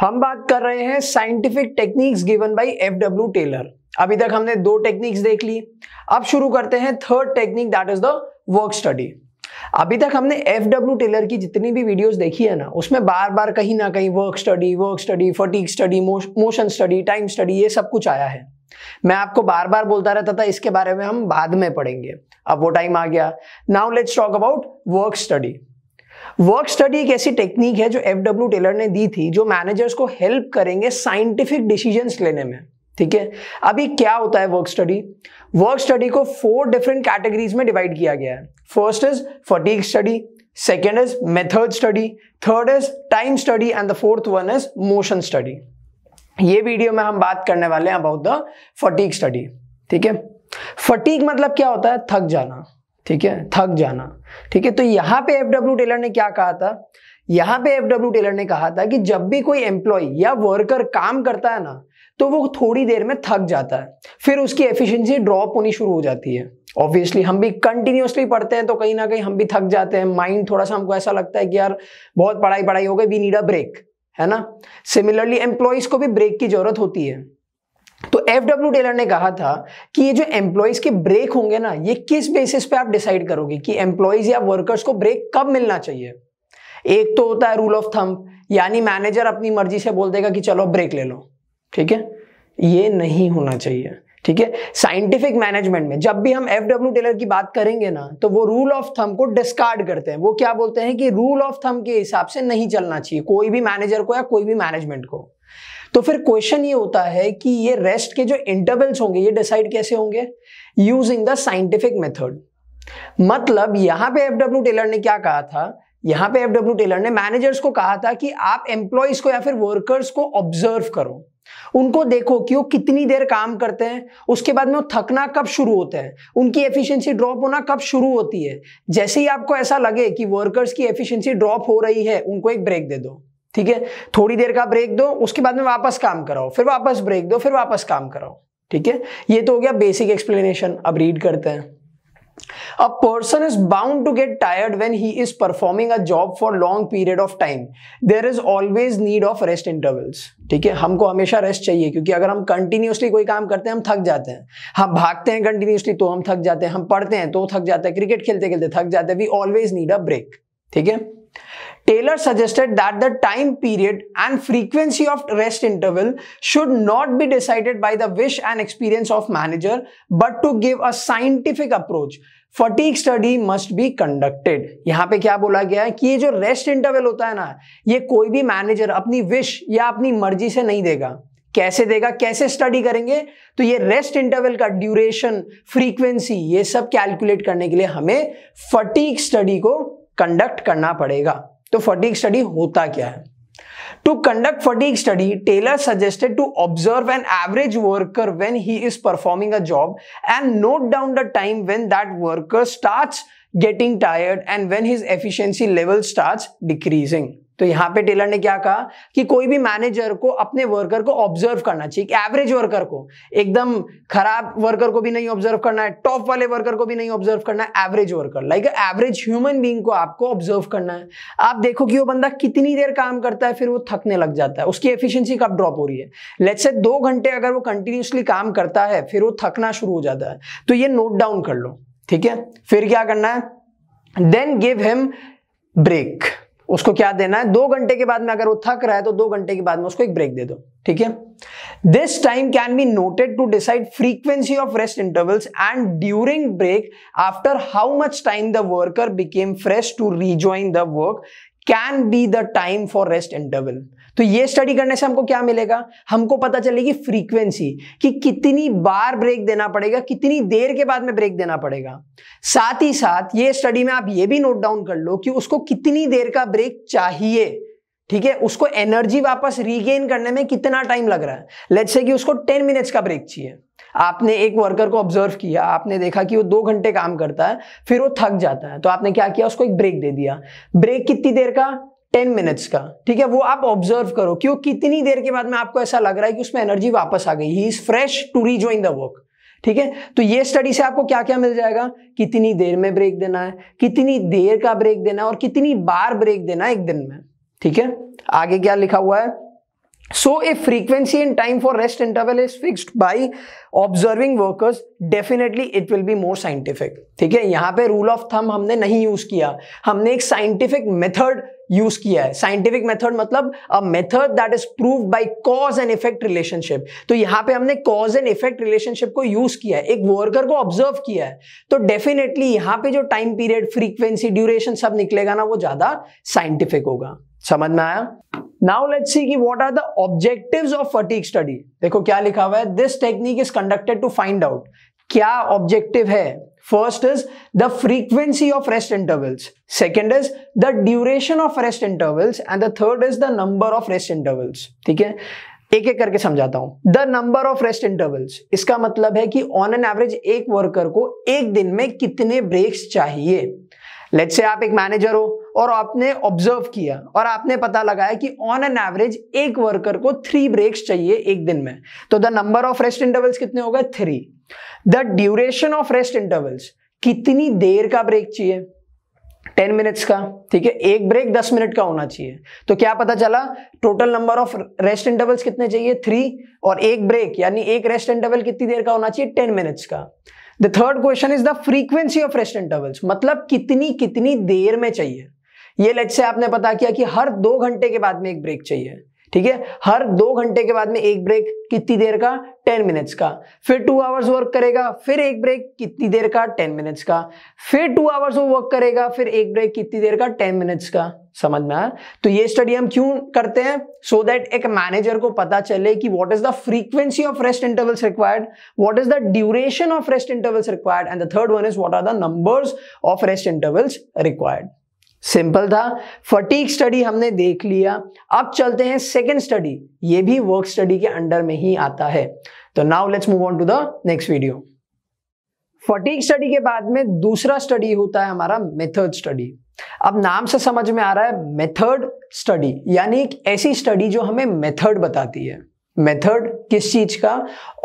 हम बात कर रहे हैं scientific techniques given by F W Taylor अभी तक हमने दो टेक्निक्स देख ली अब शुरू करते हैं third technique that is the work study अभी तक हमने एफ डब्ल्यू टेलर की जितनी भी वीडियोस देखी है ना उसमें बार बार कहीं ना कहीं work study work study fatigue study motion study time study ये सब कुछ आया है मैं आपको बार बार बोलता रहता था इसके बारे में हम बाद में पढ़ेंगे अब वो टाइम आ गया now let's talk about work study work study एक ऐसी टेक्निक है जो एफ डब्ल्यू टेलर ने दी थी जो मैनेजर्स को हेल्प करेंगे साइंटिफिक डिसीजन लेने में ठीक है अभी क्या होता है वर्क स्टडी वर्क स्टडी को फोर डिफरेंट कैटेगरीज में डिवाइड किया गया है first is fatigue study second is method study third is time study and the fourth one is motion study ये वीडियो में हम बात करने वाले हैं अबाउट द फटीक स्टडी ठीक है फटीक मतलब क्या होता है थक जाना ठीक है थक जाना ठीक है तो यहाँ पे एफ डब्ल्यू टेलर ने क्या कहा था यहाँ पे एफ डब्ल्यू टेलर ने कहा था कि जब भी कोई एम्प्लॉय या वर्कर काम करता है ना तो वो थोड़ी देर में थक जाता है फिर उसकी एफिशिएंसी ड्रॉप होनी शुरू हो जाती है ऑब्वियसली हम भी कंटिन्यूसली पढ़ते हैं तो कहीं ना कहीं हम भी थक जाते हैं माइंड थोड़ा सा हमको ऐसा लगता है कि यार बहुत पढ़ाई पढ़ाई हो गई वी नीड अ ब्रेक है ना सिमिलरली एम्प्लॉयज को भी ब्रेक की जरूरत होती है तो एफ डब्ल्यू टेलर ने कहा था कि ये जो एम्प्लॉयज के ब्रेक होंगे ना ये किस बेसिस पे आप डिसाइड करोगे कि एम्प्लॉयज या वर्कर्स को ब्रेक कब मिलना चाहिए एक तो होता है रूल ऑफ थंब यानी मैनेजर अपनी मर्जी से बोल देगा कि चलो ब्रेक ले लो ठीक है ये नहीं होना चाहिए ठीक है साइंटिफिक मैनेजमेंट में जब भी हम एफ डब्ल्यू टेलर की बात करेंगे ना तो वो रूल ऑफ थम को डिस्कार्ड करते हैं वो क्या बोलते हैं कि रूल ऑफ थम के हिसाब से नहीं चलना चाहिए कोई भी मैनेजर को या कोई भी मैनेजमेंट को तो फिर क्वेश्चन ये होता है कि ये रेस्ट के जो इंटरवल्स होंगे ये डिसाइड कैसे होंगे यूजिंग द साइंटिफिक मेथड मतलब यहां पे एफ डब्ल्यू टेलर ने क्या कहा था यहां पे एफ डब्ल्यू टेलर ने मैनेजर्स को कहा था कि आप एम्प्लॉयज को या फिर वर्कर्स को ऑब्जर्व करो उनको देखो कि वो कितनी देर काम करते हैं उसके बाद में वो थकना कब शुरू होता है उनकी एफिशिएंसी ड्रॉप होना कब शुरू होती है जैसे ही आपको ऐसा लगे कि वर्कर्स की एफिशिएंसी ड्रॉप हो रही है उनको एक ब्रेक दे दो ठीक है थोड़ी देर का ब्रेक दो उसके बाद में वापस काम कराओ फिर वापस ब्रेक दो फिर वापस काम कराओ ठीक है ये तो हो गया बेसिक एक्सप्लेनेशन अब रीड करते हैं a person is bound to get tired when he is performing a job for long period of time there is always need of rest intervals ठीक है हमको हमेशा रेस्ट चाहिए क्योंकि अगर हम कंटिन्यूसली कोई काम करते हैं हम थक जाते हैं हम भागते हैं कंटिन्यूअसली तो हम थक जाते हैं हम पढ़ते हैं तो थक जाते हैं क्रिकेट खेलते खेलते थक जाते हैं we always need a break ठीक है Taylor suggested that the time period and frequency of rest interval should not be decided by the wish and experience of manager but to give a scientific approach fatigue study must be conducted यहां पे क्या बोला गया है कि ये जो rest interval होता है ना ये कोई भी मैनेजर अपनी विश या अपनी मर्जी से नहीं देगा कैसे देगा कैसे स्टडी करेंगे तो ये रेस्ट इंटरवल का ड्यूरेशन फ्रीक्वेंसी ये सब कैलकुलेट करने के लिए हमें फटीक स्टडी को कंडक्ट करना पड़ेगा तो फटीक स्टडी होता क्या है To conduct fatigue study, Taylor suggested to observe an average worker when he is performing a job and note down the time when that worker starts getting tired and when his efficiency level starts decreasing. तो यहां पे Taylor ने क्या कहा कि कोई भी manager को अपने वर्कर को ऑब्जर्व करना चाहिए एवरेज वर्कर को एकदम खराब वर्कर को भी नहीं ऑब्जर्व करना है टॉप वाले वर्कर को भी नहीं ऑब्जर्व करना है average worker like average human being को आपको ऑब्जर्व करना है आप देखो कि वो बंदा कितनी देर काम करता है फिर वो थकने लग जाता है उसकी एफिशियंसी कब ड्रॉप हो रही है लेट से दो घंटे अगर वो कंटिन्यूसली काम करता है फिर वो थकना शुरू हो जाता है तो ये नोट डाउन कर लो ठीक है फिर क्या करना है देन गिव हिम ब्रेक उसको क्या देना है दो घंटे के बाद में अगर वो थक रहा है तो दो घंटे के बाद में उसको एक ब्रेक दे दो ठीक है this time can be noted to decide frequency of rest intervals and during break after how much time the worker became fresh to rejoin the work can be the time for rest interval तो ये study करने से हमको क्या मिलेगा हमको पता चलेगी फ्रीक्वेंसी कि कितनी बार ब्रेक देना पड़ेगा कितनी देर के बाद में ब्रेक देना पड़ेगा साथ ही साथ ये स्टडी में आप ये भी नोट डाउन कर लो कि उसको कितनी देर का ब्रेक चाहिए ठीक है उसको एनर्जी वापस रीगेन करने में कितना टाइम लग रहा है लेट्स से कि उसको टेन मिनट्स का ब्रेक चाहिए आपने एक वर्कर को ऑब्जर्व किया आपने देखा कि वो दो घंटे काम करता है फिर वो थक जाता है तो आपने क्या किया उसको एक ब्रेक दे दिया ब्रेक कितनी देर का टेन मिनट्स का ठीक है वो आप ऑब्जर्व करो क्यों कितनी देर के बाद में आपको ऐसा लग रहा है कि उसमें एनर्जी वापस आ गई he is fresh to rejoin the work ठीक है तो ये स्टडी से आपको क्या क्या मिल जाएगा कितनी देर में ब्रेक देना है कितनी देर का ब्रेक देना है और कितनी बार ब्रेक देना है एक दिन में ठीक है आगे क्या लिखा हुआ है so a frequency and time for rest interval is fixed by observing workers definitely it will be more scientific ठीक है यहां पे रूल ऑफ थम हमने नहीं यूज किया हमने एक साइंटिफिक मेथड यूज किया है साइंटिफिक मेथड मतलब a method that is prove by cause and effect relationship तो यहां पे हमने कॉज एंड इफेक्ट रिलेशनशिप को यूज किया है एक वर्कर को ऑब्जर्व किया है तो डेफिनेटली यहां पे जो टाइम पीरियड फ्रीक्वेंसी ड्यूरेशन सब निकलेगा ना वो ज्यादा साइंटिफिक होगा समझ में आया नाउ लेट्स सी कि what are the objectives of fatigue study देखो क्या लिखा हुआ है this technique is conducted to find out क्या ऑब्जेक्टिव है First is the frequency of rest intervals. Second is the duration of rest intervals. And the third is the number of rest intervals. ठीक है एक एक करके समझाता हूं the number of rest intervals इसका मतलब है कि ऑन एन एवरेज एक वर्कर को एक दिन में कितने ब्रेक्स चाहिए लेट से आप एक मैनेजर हो और आपने ऑब्जर्व किया और आपने पता लगाया कि ऑन एन एवरेज एक वर्कर को थ्री ब्रेक्स चाहिए एक दिन में तो the number of rest intervals कितने हो गए three the duration of rest intervals कितनी देर का ब्रेक चाहिए टेन मिनट्स का ठीक है एक ब्रेक दस मिनट का होना चाहिए तो क्या पता चला total number of rest intervals कितने चाहिए थ्री और एक ब्रेक यानी एक रेस्ट इंटरवल कितनी देर का होना चाहिए टेन मिनट्स का the third question is the frequency of rest intervals मतलब कितनी कितनी देर में चाहिए ये लेट से आपने पता किया कि हर दो घंटे के बाद में एक ब्रेक चाहिए ठीक है हर दो घंटे के बाद में एक ब्रेक कितनी देर का टेन मिनट्स का फिर टू आवर्स वर्क करेगा फिर एक ब्रेक कितनी देर का टेन मिनट्स का फिर टू आवर्स वो वर्क करेगा फिर एक ब्रेक कितनी देर का टेन मिनट्स का समझ में आया तो ये स्टडी हम क्यों करते हैं सो so दैट एक मैनेजर को पता चले कि what is the frequency of rest intervals required what is the duration of rest intervals required and the third one is what are the numbers of rest intervals required simple था fatigue study हमने देख लिया अब चलते हैं second study ये भी work study के अंडर में ही आता है तो now let's move on to the next video fatigue study के बाद में दूसरा स्टडी होता है हमारा मेथड स्टडी अब नाम से समझ में आ रहा है मेथड स्टडी यानी एक ऐसी स्टडी जो हमें मेथड बताती है मेथड किस चीज का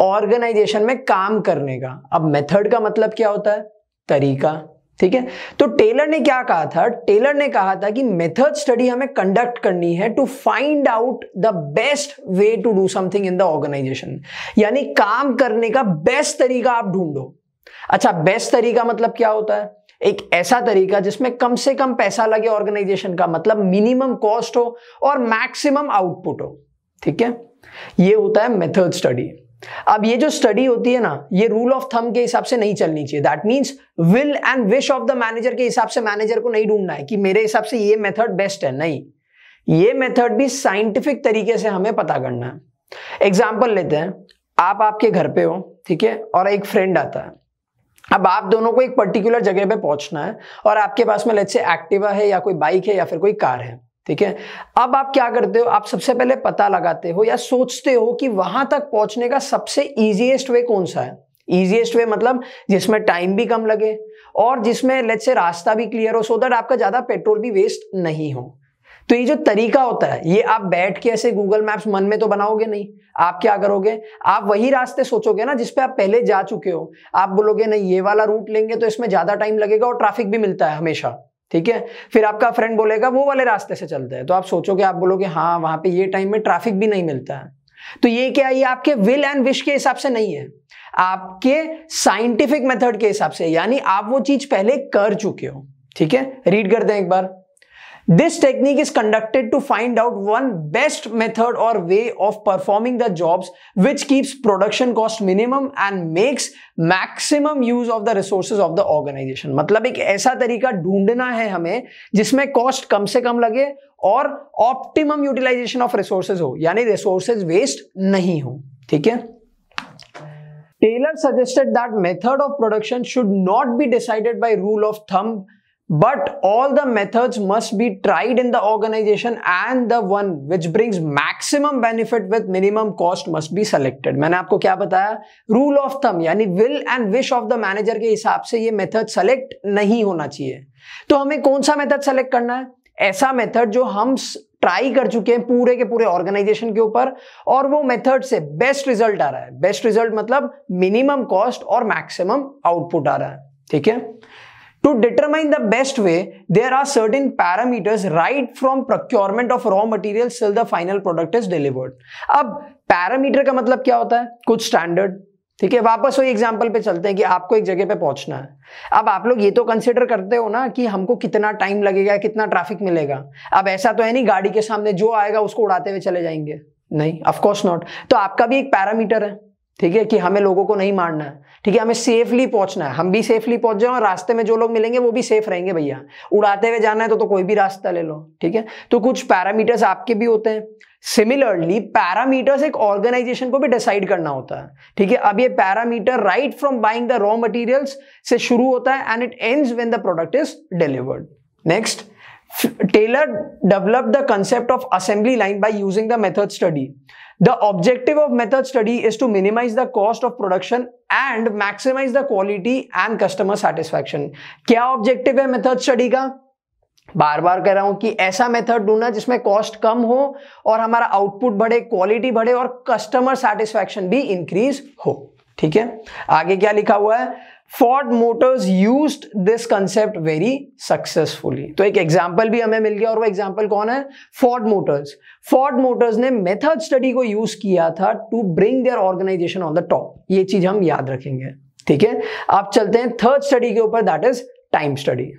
ऑर्गेनाइजेशन में काम करने का अब मेथड का मतलब क्या होता है तरीका ठीक है तो टेलर ने क्या कहा था टेलर ने कहा था कि मेथड स्टडी हमें कंडक्ट करनी है to find out the best way to do something in the organisation यानी काम करने का बेस्ट तरीका आप ढूंढो अच्छा बेस्ट तरीका मतलब क्या होता है एक ऐसा तरीका जिसमें कम से कम पैसा लगे ऑर्गेनाइजेशन का मतलब मिनिमम कॉस्ट हो और मैक्सिमम आउटपुट हो ठीक है ये होता है मेथड स्टडी अब ये जो स्टडी होती है ना ये रूल ऑफ थम के हिसाब से नहीं चलनी चाहिए that means will and wish of the manager के हिसाब से मैनेजर को नहीं ढूंढना है कि मेरे हिसाब से ये मेथड बेस्ट है नहीं ये मेथड भी साइंटिफिक तरीके से हमें पता करना है एग्जाम्पल लेते हैं आप आपके घर पे हो ठीक है और एक फ्रेंड आता है अब आप दोनों को एक पर्टिकुलर जगह पे पहुंचना है और आपके पास में लेट से एक्टिवा है या कोई बाइक है या फिर कोई कार है ठीक है अब आप क्या करते हो आप सबसे पहले पता लगाते हो या सोचते हो कि वहां तक पहुंचने का सबसे ईजिएस्ट वे कौन सा है ईजिएस्ट वे मतलब जिसमें टाइम भी कम लगे और जिसमें लेट से रास्ता भी क्लियर हो सो दैट आपका ज्यादा पेट्रोल भी वेस्ट नहीं हो तो ये जो तरीका होता है ये आप बैठ के ऐसे गूगल मैप्स मन में तो बनाओगे नहीं आप क्या करोगे आप वही रास्ते सोचोगे ना जिसपे आप पहले जा चुके हो आप बोलोगे नहीं ये वाला रूट लेंगे तो इसमें ज्यादा टाइम लगेगा और ट्रैफिक भी मिलता है हमेशा ठीक है फिर आपका फ्रेंड बोलेगा वो वाले रास्ते से चलते हैं तो आप सोचोगे आप बोलोगे हाँ वहां पे ये टाइम में ट्रैफिक भी नहीं मिलता है तो ये क्या ये आपके विल एंड विश के हिसाब से नहीं है आपके साइंटिफिक मेथड के हिसाब से यानी आप वो चीज पहले कर चुके हो ठीक है रीड कर दें एक बार this technique is conducted to find out one best method और way of performing the jobs which keeps production cost minimum and makes maximum use of the resources of the organisation मतलब एक ऐसा तरीका ढूंढना है हमें जिसमें कॉस्ट कम से कम लगे और ऑप्टिमम यूटिलाइजेशन ऑफ रिसोर्सेज हो यानी रिसोर्सेज वेस्ट नहीं हो ठीक है Taylor suggested that method of production should not be decided by rule of thumb but all the method must be tried in the organization and the one which brings maximum benefit with minimum cost must be selected मैंने आपको क्या बताया rule of thumb यानी will and wish of the manager के हिसाब से ये method select नहीं होना चाहिए तो हमें कौन सा मेथड सेलेक्ट करना है ऐसा मेथड जो हम ट्राई कर चुके हैं पूरे के पूरे ऑर्गेनाइजेशन के ऊपर और वो मेथड से बेस्ट रिजल्ट आ रहा है बेस्ट रिजल्ट मतलब मिनिमम कॉस्ट और मैक्सिमम आउटपुट आ रहा है ठीक है To determine the best way, there are certain parameters right from procurement of raw materials till the final product is delivered. अब पैरामीटर का मतलब क्या होता है कुछ स्टैंडर्ड ठीक है वापस वही एग्जाम्पल पे चलते हैं कि आपको एक जगह पे पहुंचना है अब आप लोग ये तो कंसिडर करते हो ना कि हमको कितना टाइम लगेगा कितना ट्रैफिक मिलेगा अब ऐसा तो है नहीं गाड़ी के सामने जो आएगा उसको उड़ाते हुए चले जाएंगे नहीं ऑफकोर्स नॉट तो आपका भी एक पैरामीटर है ठीक है कि हमें लोगों को नहीं मारना है ठीक है हमें सेफली पहुंचना है हम भी सेफली पहुंच जाए और रास्ते में जो लोग मिलेंगे वो भी सेफ रहेंगे भैया उड़ाते हुए जाना है तो, तो कोई भी रास्ता ले लो ठीक है तो कुछ पैरामीटर्स आपके भी होते हैं सिमिलरली पैरामीटर्स एक ऑर्गेनाइजेशन को भी डिसाइड करना होता है ठीक है अब ये parameter right from buying the raw material से शुरू होता है and it end when the product is delivered next Taylor develop the concept of assembly line by using the method study The objective of method study is to minimize the cost of production and maximize the quality and customer satisfaction. क्या objective है method study का बार बार कह रहा हूं कि ऐसा method ढूंढना जिसमें कॉस्ट कम हो और हमारा आउटपुट बढ़े क्वालिटी बढ़े और कस्टमर सेटिस्फेक्शन भी इंक्रीज हो ठीक है आगे क्या लिखा हुआ है Ford Motors use this concept very successfully तो एक एग्जाम्पल भी हमें मिल गया और वो एग्जाम्पल कौन है फॉर्ड मोटर्स फॉर्ड मोटर्स ने मेथड स्टडी को यूज किया था to bring their organisation on the top ये चीज हम याद रखेंगे ठीक है आप चलते हैं थर्ड स्टडी के ऊपर that is time study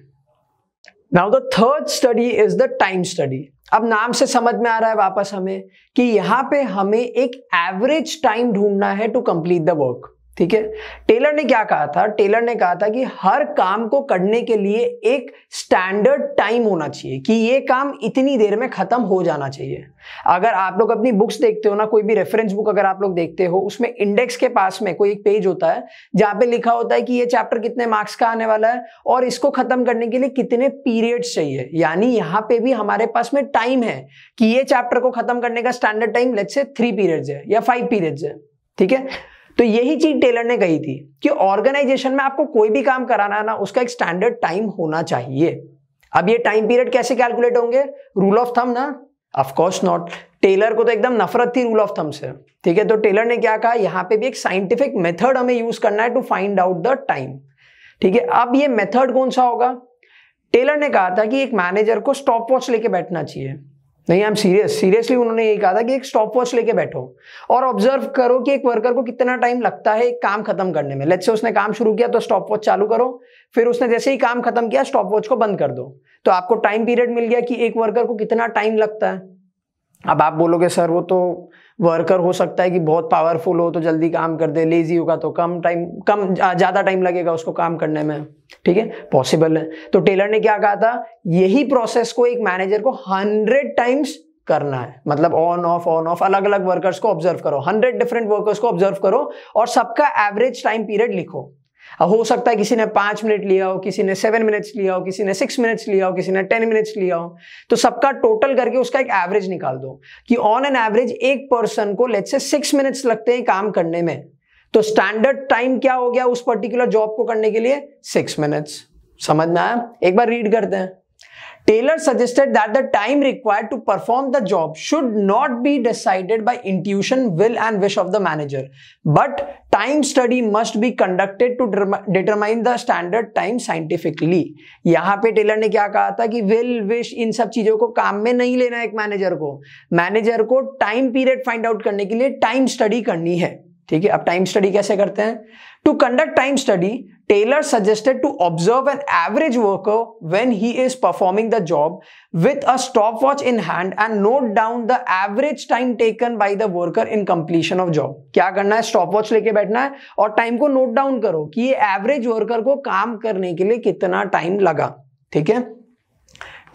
now the third study is the time study अब नाम से समझ में आ रहा है वापस हमें कि यहां पे हमें एक एवरेज टाइम ढूंढना है टू कंप्लीट द वर्क ठीक है टेलर ने क्या कहा था टेलर ने कहा था कि हर काम को करने के लिए एक स्टैंडर्ड टाइम होना चाहिए कि ये काम इतनी देर में खत्म हो जाना चाहिए अगर आप लोग अपनी बुक्स देखते हो ना कोई भी रेफरेंस बुक अगर आप लोग देखते हो उसमें इंडेक्स के पास में कोई एक पेज होता है जहां पे लिखा होता है कि ये चैप्टर कितने मार्क्स का आने वाला है और इसको खत्म करने के लिए कितने पीरियड्स चाहिए यानी यहाँ पे भी हमारे पास में टाइम है कि ये चैप्टर को खत्म करने का standard time let say three periods है या फाइव पीरियड्स है ठीक है तो यही चीज टेलर ने कही थी कि ऑर्गेनाइजेशन में आपको कोई भी काम कराना है ना उसका एक स्टैंडर्ड टाइम होना चाहिए अब ये टाइम पीरियड कैसे कैलकुलेट होंगे रूल ऑफ थम ना ऑफकोर्स नॉट टेलर को तो एकदम नफरत थी रूल ऑफ थम से ठीक है तो टेलर ने क्या कहा यहाँ पे भी एक साइंटिफिक मेथड हमें यूज करना है to find out the time ठीक है अब ये मेथड कौन सा होगा टेलर ने कहा था कि एक मैनेजर को स्टॉप वॉच लेके बैठना चाहिए नहीं आई एम सीरियस सीरियसली उन्होंने यही कहा था कि एक स्टॉप वॉच लेके बैठो और ऑब्जर्व करो कि एक वर्कर को कितना टाइम लगता है एक काम खत्म करने में लेट्स से उसने काम शुरू किया तो स्टॉप वॉच चालू करो फिर उसने जैसे ही काम खत्म किया स्टॉप वॉच को बंद कर दो तो आपको टाइम पीरियड मिल गया कि एक वर्कर को कितना टाइम लगता है अब आप बोलोगे सर वो तो वर्कर हो सकता है कि बहुत पावरफुल हो तो जल्दी काम कर दे लेजी होगा तो कम टाइम कम ज़्यादा टाइम लगेगा उसको काम करने में ठीक है पॉसिबल है तो टेलर ने क्या कहा था यही प्रोसेस को एक मैनेजर को हंड्रेड टाइम्स करना है मतलब ऑन ऑफ ऑन ऑफ अलग अलग वर्कर्स को ऑब्जर्व करो हंड्रेड डिफरेंट वर्कर्स को ऑब्जर्व करो और सबका एवरेज टाइम पीरियड लिखो हो सकता है किसी ने पांच मिनट लिया हो किसी ने सेवन मिनट्स लिया हो किसी ने सिक्स मिनट्स लिया हो किसी ने टेन मिनट्स लिया हो तो सबका टोटल करके उसका एक एवरेज निकाल दो कि ऑन एन एवरेज एक पर्सन को लेट से सिक्स मिनट्स लगते हैं काम करने में तो स्टैंडर्ड टाइम क्या हो गया उस पर्टिकुलर जॉब को करने के लिए सिक्स मिनट्स समझ में आया एक बार रीड करते हैं Taylor suggested that the time required to perform the job should not be decided by intuition, will and wish of the manager, but time study must be conducted to determine the standard time scientifically. यहाँ पे Taylor ने क्या कहा था कि will, wish इन सब चीजों को काम में नहीं लेना एक मैनेजर को मैनेजर को टाइम पीरियड फाइंड आउट करने के लिए टाइम स्टडी करनी है ठीक है अब टाइम स्टडी कैसे करते हैं to conduct time study Taylor suggested to observe an average worker when he is performing the job with a stopwatch in hand and note down the average time taken by the worker in completion of job. क्या करना है stopwatch लेके बैठना है और time को note down करो कि ये एवरेज वर्कर को काम करने के लिए कितना टाइम लगा ठीक है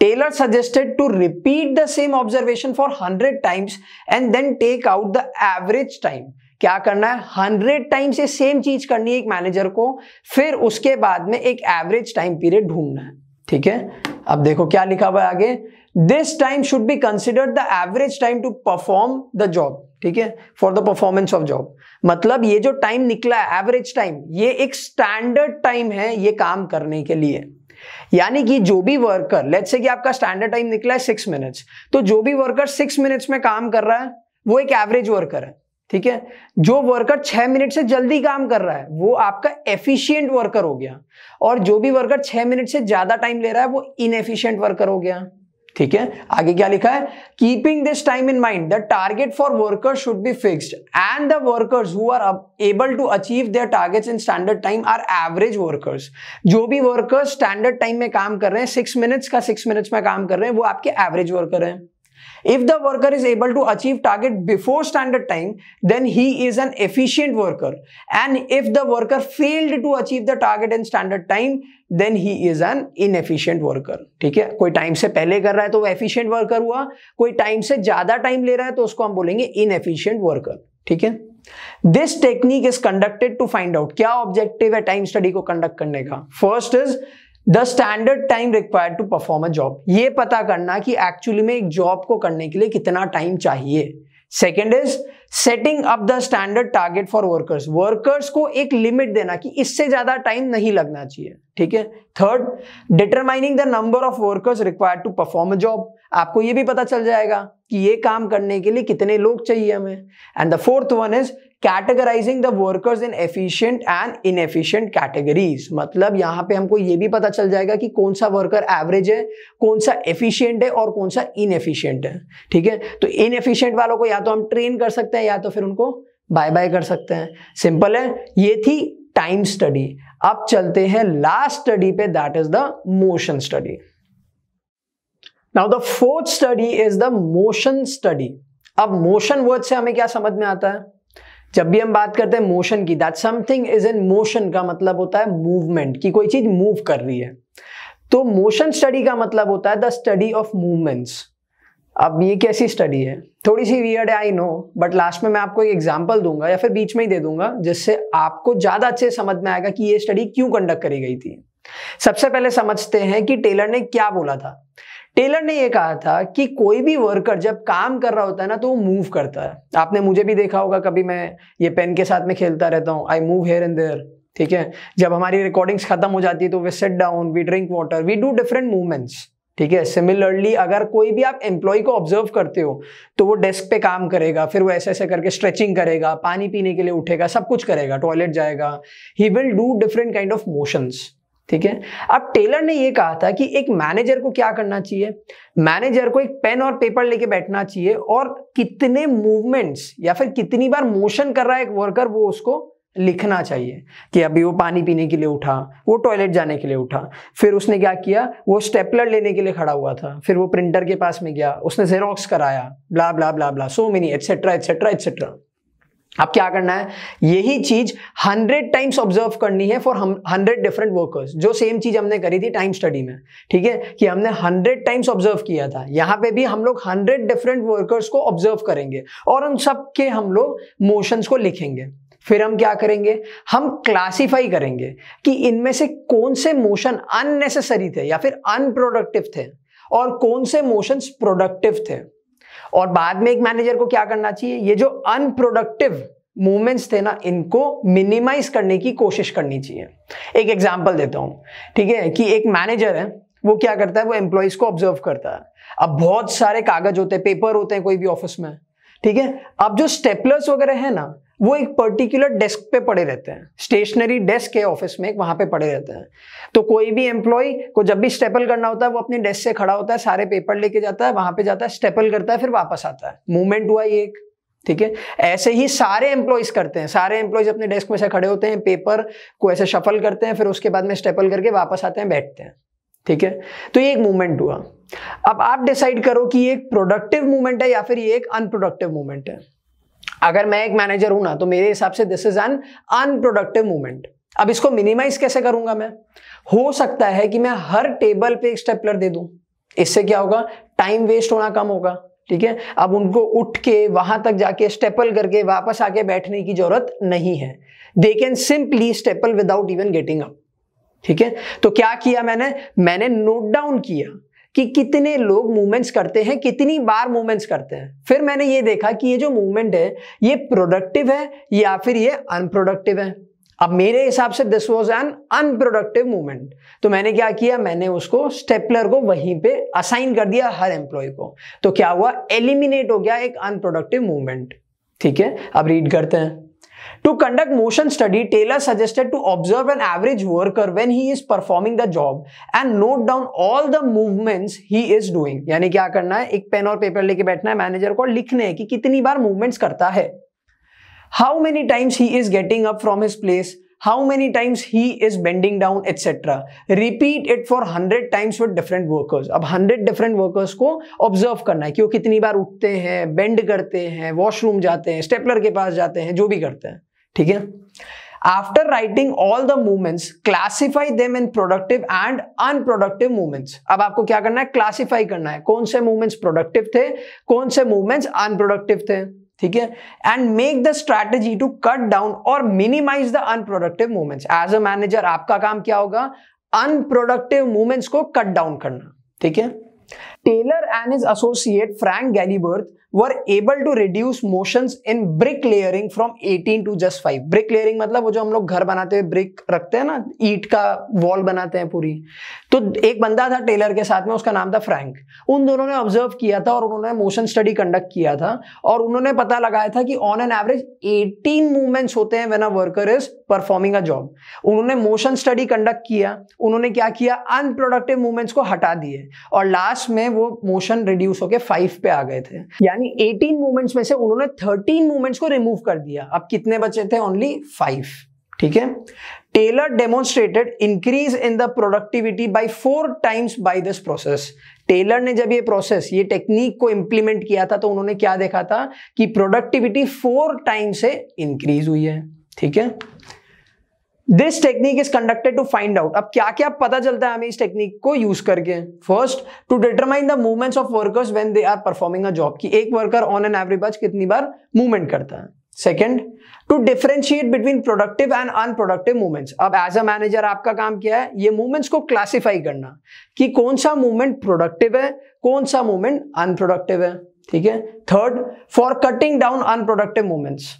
Taylor suggested to repeat the same observation for 100 times and then take out the average time. क्या करना है हंड्रेड टाइम से सेम चीज करनी है एक मैनेजर को फिर उसके बाद में एक एवरेज टाइम पीरियड ढूंढना है ठीक है अब देखो क्या लिखा हुआ है आगे this time should be considered the average time to perform the job ठीक है for the performance of job मतलब ये जो टाइम निकला है एवरेज टाइम ये एक स्टैंडर्ड टाइम है ये काम करने के लिए यानी कि जो भी वर्कर लेट्स से कि आपका स्टैंडर्ड टाइम निकला है सिक्स मिनट्स तो जो भी वर्कर सिक्स मिनट्स में काम कर रहा है वो एक एवरेज वर्कर है ठीक है जो वर्कर छह मिनट से जल्दी काम कर रहा है वो आपका एफिशिएंट वर्कर हो गया और जो भी वर्कर छह मिनट से ज्यादा टाइम ले रहा है वो इनएफिशिएंट वर्कर हो गया ठीक है आगे क्या लिखा है keeping this time in mind the target for workers should be fixed and the workers who are able to achieve their targets in standard time are average workers जो भी वर्कर्स स्टैंडर्ड टाइम में काम कर रहे हैं six minutes का six minutes में काम कर रहे हैं वो आपके एवरेज वर्कर हैं If the worker is able to achieve target before standard time, then he is an efficient worker. And if the worker failed to achieve the target in standard time, then he is an inefficient worker ठीक है कोई time से पहले कर रहा है तो वो एफिशिएंट वर्कर हुआ कोई टाइम से ज्यादा टाइम ले रहा है तो उसको हम बोलेंगे एफिशियंट वर्कर ठीक है this technique is conducted to find out क्या ऑब्जेक्टिव है टाइम स्टडी को कंडक्ट करने का first is the standard time required to perform a job ये पता करना कि एक्चुअली में एक जॉब को करने के लिए कितना टाइम चाहिए second is setting up the standard target for workers workers को एक लिमिट देना कि इससे ज्यादा टाइम नहीं लगना चाहिए ठीक है third determining the number of workers required to perform a job आपको ये भी पता चल जाएगा कि ये काम करने के लिए कितने लोग चाहिए हमें and the fourth one is categorising the workers in efficient and inefficient categories मतलब यहाँ पे हमको ये भी पता चल जाएगा कि कौन सा वर्कर एवरेज है कौन सा एफिशिएंट है और कौन सा इनएफिशिएंट है ठीक है तो इनएफिशिएंट वालों को या तो हम ट्रेन कर सकते हैं या तो फिर उनको बाय बाय कर सकते हैं सिंपल है ये थी टाइम स्टडी अब चलते हैं लास्ट स्टडी पे that is the motion study now the fourth study is the motion study अब मोशन वर्ड से हमें क्या समझ में आता है जब भी हम बात करते हैं मोशन की that something is in motion का मतलब होता है मूवमेंट की कोई चीज मूव कर रही है तो मोशन स्टडी का मतलब होता है द स्टडी ऑफ मूवमेंट्स अब ये कैसी स्टडी है थोड़ी सी वियर्ड है आई नो बट लास्ट में मैं आपको एक एग्जाम्पल दूंगा या फिर बीच में ही दे दूंगा जिससे आपको ज़्यादा अच्छे समझ में आएगा कि ये स्टडी क्यों कंडक्ट करी गई थी सबसे पहले समझते हैं कि टेलर ने क्या बोला था टेलर ने यह कहा था कि कोई भी वर्कर जब काम कर रहा होता है ना तो वो मूव करता है आपने मुझे भी देखा होगा कभी मैं ये पेन के साथ में खेलता रहता हूँ I move here and there ठीक है जब हमारी रिकॉर्डिंग्स खत्म हो जाती है तो we sit down we drink water we do different movements ठीक है सिमिलरली अगर कोई भी आप एम्प्लॉय को ऑब्जर्व करते हो तो वो डेस्क पे काम करेगा फिर वो ऐसे ऐसे करके स्ट्रेचिंग करेगा पानी पीने के लिए उठेगा सब कुछ करेगा टॉयलेट जाएगा he will do different kind of motions ठीक है अब टेलर ने ये कहा था कि एक मैनेजर को क्या करना चाहिए मैनेजर को एक पेन और पेपर लेके बैठना चाहिए और कितने मूवमेंट्स या फिर कितनी बार मोशन कर रहा है एक वर्कर वो उसको लिखना चाहिए कि अभी वो पानी पीने के लिए उठा वो टॉयलेट जाने के लिए उठा फिर उसने क्या किया वो स्टेपलर लेने के लिए खड़ा हुआ था फिर वो प्रिंटर के पास में गया उसने जेरोक्स कराया blah blah blah blah so many etcetera etcetera etcetera अब क्या करना है यही चीज हंड्रेड टाइम्स ऑब्जर्व करनी है फॉर हम हंड्रेड डिफरेंट वर्कर्स जो सेम चीज हमने करी थी टाइम स्टडी में ठीक है कि हमने हंड्रेड टाइम्स ऑब्जर्व किया था यहाँ पे भी हम लोग हंड्रेड डिफरेंट वर्कर्स को ऑब्जर्व करेंगे और उन सब के हम लोग मोशंस को लिखेंगे फिर हम क्या करेंगे हम क्लासिफाई करेंगे कि इनमें से कौन से मोशन अननेसेसरी थे या फिर अनप्रोडक्टिव थे और कौन से मोशंस प्रोडक्टिव थे और बाद में एक मैनेजर को क्या करना चाहिए ये जो अनप्रोडक्टिव मूवमेंट्स थे ना इनको मिनिमाइज करने की कोशिश करनी चाहिए एक एग्जाम्पल देता हूँ ठीक है कि एक मैनेजर है वो क्या करता है वो एम्प्लॉयज को ऑब्जर्व करता है अब बहुत सारे कागज होते हैं पेपर होते हैं कोई भी ऑफिस में ठीक है अब जो स्टेपलर्स वगैरह है ना वो एक पर्टिकुलर डेस्क पे पड़े रहते हैं स्टेशनरी डेस्क है ऑफिस में एक वहां पे पड़े रहते हैं तो कोई भी एम्प्लॉय को जब भी स्टेपल करना होता है वो अपने डेस्क से खड़ा होता है सारे पेपर लेके जाता है वहां पे जाता है स्टेपल करता है फिर वापस आता है मूवमेंट हुआ ये एक ठीक है ऐसे ही सारे एम्प्लॉयज करते हैं सारे एम्प्लॉयज अपने डेस्क में से खड़े होते हैं पेपर को ऐसे शफल करते हैं फिर उसके बाद में स्टेपल करके वापस आते हैं बैठते हैं ठीक है तो ये एक मूवमेंट हुआ अब आप डिसाइड करो कि ये एक प्रोडक्टिव मूवमेंट है या फिर ये एक अनप्रोडक्टिव मूवमेंट है अगर मैं एक मैनेजर हूं ना तो मेरे हिसाब से this is an unproductive movement अब इसको मिनिमाइज कैसे करूंगा मैं हो सकता है कि मैं हर टेबल पे एक स्टेपलर दे दूं इससे क्या होगा टाइम वेस्ट होना कम होगा ठीक है अब उनको उठ के वहां तक जाके स्टेपल करके वापस आके बैठने की जरूरत नहीं है they can simply staple without even getting up ठीक है तो क्या किया मैंने मैंने नोट डाउन किया कि कितने लोग मूवमेंट्स करते हैं कितनी बार मूवमेंट्स करते हैं फिर मैंने ये देखा कि ये जो मूवमेंट है ये प्रोडक्टिव है या फिर ये अनप्रोडक्टिव है अब मेरे हिसाब से this was an unproductive movement तो मैंने क्या किया मैंने उसको स्टेपलर को वहीं पे असाइन कर दिया हर एम्प्लॉय को तो क्या हुआ एलिमिनेट हो गया एक अनप्रोडक्टिव मूवमेंट ठीक है अब रीड करते हैं To conduct motion study, Taylor suggested to observe an average worker when he is performing the job and note down all the movements he is doing. यानी क्या करना है एक पेन और पेपर लेके बैठना है मैनेजर को लिखने है कि कितनी बार मूवमेंट्स करता है how many times he is getting up from his place how many times he is bending down etc repeat it for 100 times with different workers अब 100 different workers को observe करना है कि वो कितनी बार उठते हैं bend करते हैं washroom जाते हैं stapler के पास जाते हैं जो भी करते हैं ठीक है After writing all the movements, classify them in productive and unproductive movements. अब आपको क्या करना है क्लासीफाई करना है कौन से मूवमेंट्स प्रोडक्टिव थे कौन से मूवमेंट्स अनप्रोडक्टिव थे ठीक है and make the strategy to cut down और minimise the unproductive movements as a manager आपका काम क्या होगा अनप्रोडक्टिव मूवमेंट्स को कट डाउन करना ठीक है Taylor and is associate Frank Gilbreth were able to reduce motion in brick laying from 18 to just five brick laying मतलब वो जो हम लोग घर बनाते हैं ब्रिक रखते हैं ना ईट का वॉल बनाते हैं पूरी तो एक बंदा था टेलर के साथ में उसका नाम था फ्रैंक उन दोनों ने ऑब्जर्व किया था और उन्होंने मोशन स्टडी कंडक्ट किया था और उन्होंने पता लगाया था कि ऑन एन एवरेज 18 मूवमेंट्स होते हैं when a worker is performing a job उन्होंने मोशन स्टडी कंडक्ट किया उन्होंने क्या किया अनप्रोडक्टिव मूवमेंट्स को हटा दिए और लास्ट में वो मोशन रिड्यूस होकर फाइव पे आ गए थे यानी यानी 18 मूवमेंट्स में से उन्होंने 13 मूवमेंट्स को रिमूव कर दिया अब कितने बचे थे ओनली फाइव ठीक है Taylor demonstrated increase in the productivity by four times by this process Taylor ने जब ये प्रोसेस ये टेक्निक को इंप्लीमेंट किया था तो उन्होंने क्या देखा था कि प्रोडक्टिविटी फोर टाइम से इंक्रीज हुई है ठीक है this technique is conducted to find out अब क्या क्या पता चलता है हमें इस टेक्निक को यूज करके first to determine the movements of workers when they are performing a job की एक वर्कर ऑन एन एवरेज कितनी बार मूवमेंट करता है second to differentiate between productive and unproductive movements अब एज अ मैनेजर आपका काम क्या है ये मूवमेंट्स को क्लासीफाई करना कि कौन सा मूवमेंट प्रोडक्टिव है कौन सा मूवमेंट अनप्रोडक्टिव है ठीक है third for cutting down unproductive movements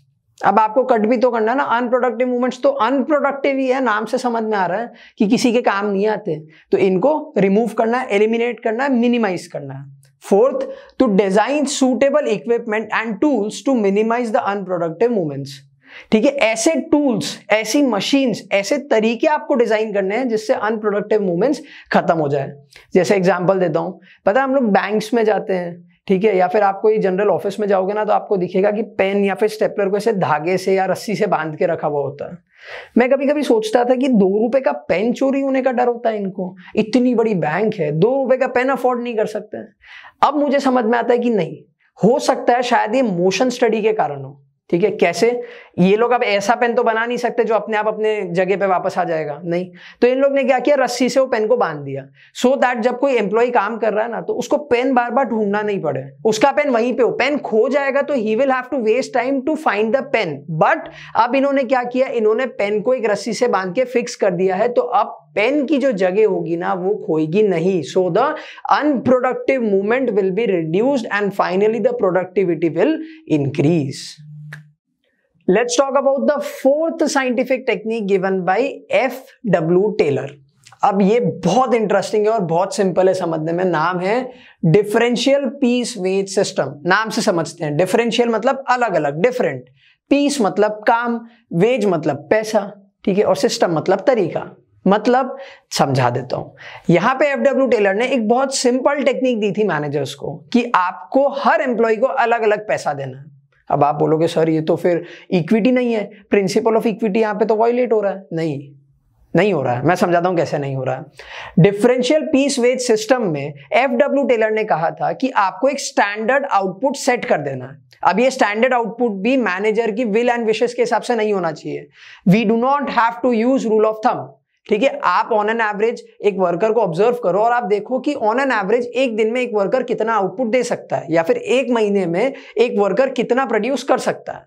अब आपको कट भी तो करना ना अनप्रोडक्टिव मूवमेंट्स तो अनप्रोडक्टिव ही है नाम से समझ में आ रहा है कि किसी के काम नहीं आते तो इनको रिमूव करना है एलिमिनेट करना है मिनिमाइज करना है fourth to design suitable equipment and tools to minimise the unproductive movements ठीक है ऐसे टूल्स ऐसी मशीन्स ऐसे तरीके आपको डिजाइन करने हैं जिससे अनप्रोडक्टिव मूवमेंट्स खत्म हो जाए जैसे एग्जांपल देता हूँ पता है हम लोग बैंक्स में जाते हैं ठीक है या फिर आपको ये जनरल ऑफिस में जाओगे ना तो आपको दिखेगा कि पेन या फिर स्टेपलर को ऐसे धागे से या रस्सी से बांध के रखा हुआ होता है मैं कभी कभी सोचता था कि दो रुपए का पेन चोरी होने का डर होता है इनको इतनी बड़ी बैंक है दो रुपए का पेन अफोर्ड नहीं कर सकते अब मुझे समझ में आता है कि नहीं हो सकता है शायद ये मोशन स्टडी के कारण हो ठीक है कैसे ये लोग अब ऐसा पेन तो बना नहीं सकते जो अपने आप अपने जगह पे वापस आ जाएगा नहीं तो इन लोग ने क्या किया रस्सी से वो पेन को बांध दिया सो so दैट जब कोई एम्प्लॉय काम कर रहा है ना तो उसको पेन बार बार ढूंढना नहीं पड़े उसका पेन वहीं पे हो पेन खो जाएगा तो he will have to waste time to find the pen but अब इन्होंने क्या किया इन्होंने पेन को एक रस्सी से बांध के फिक्स कर दिया है तो अब पेन की जो जगह होगी ना वो खोएगी नहीं so the unproductive movement will be reduced and finally the productivity will increase let's talk about the fourth scientific technique given by F W Taylor अब ये बहुत इंटरेस्टिंग है और बहुत सिंपल है समझने में नाम है डिफरेंशियल पीस वेज सिस्टम नाम से समझते हैं डिफरेंशियल मतलब अलग अलग डिफरेंट पीस मतलब काम वेज मतलब पैसा ठीक है और सिस्टम मतलब तरीका मतलब समझा देता हूं यहां पे एफ डब्ल्यू टेलर ने एक बहुत सिंपल टेक्निक दी थी मैनेजर्स को कि आपको हर एम्प्लॉय को अलग अलग पैसा देना है अब आप बोलोगे सर ये तो फिर इक्विटी नहीं है प्रिंसिपल ऑफ इक्विटी यहाँ पे तो वॉयलेट हो रहा है नहीं नहीं हो रहा है मैं समझाता हूँ कैसे नहीं हो रहा है डिफरेंशियल पीस वेज सिस्टम में एफ डब्ल्यू टेलर ने कहा था कि आपको एक स्टैंडर्ड आउटपुट सेट कर देना है अब ये स्टैंडर्ड आउटपुट भी मैनेजर की विल एंड विशेष के हिसाब से नहीं होना चाहिए we do not have to use rule of thumb ठीक है आप ऑन एन एवरेज एक वर्कर को ऑब्जर्व करो और आप देखो कि ऑन एन एवरेज एक दिन में एक वर्कर कितना आउटपुट दे सकता है या फिर एक महीने में एक वर्कर कितना प्रोड्यूस कर सकता है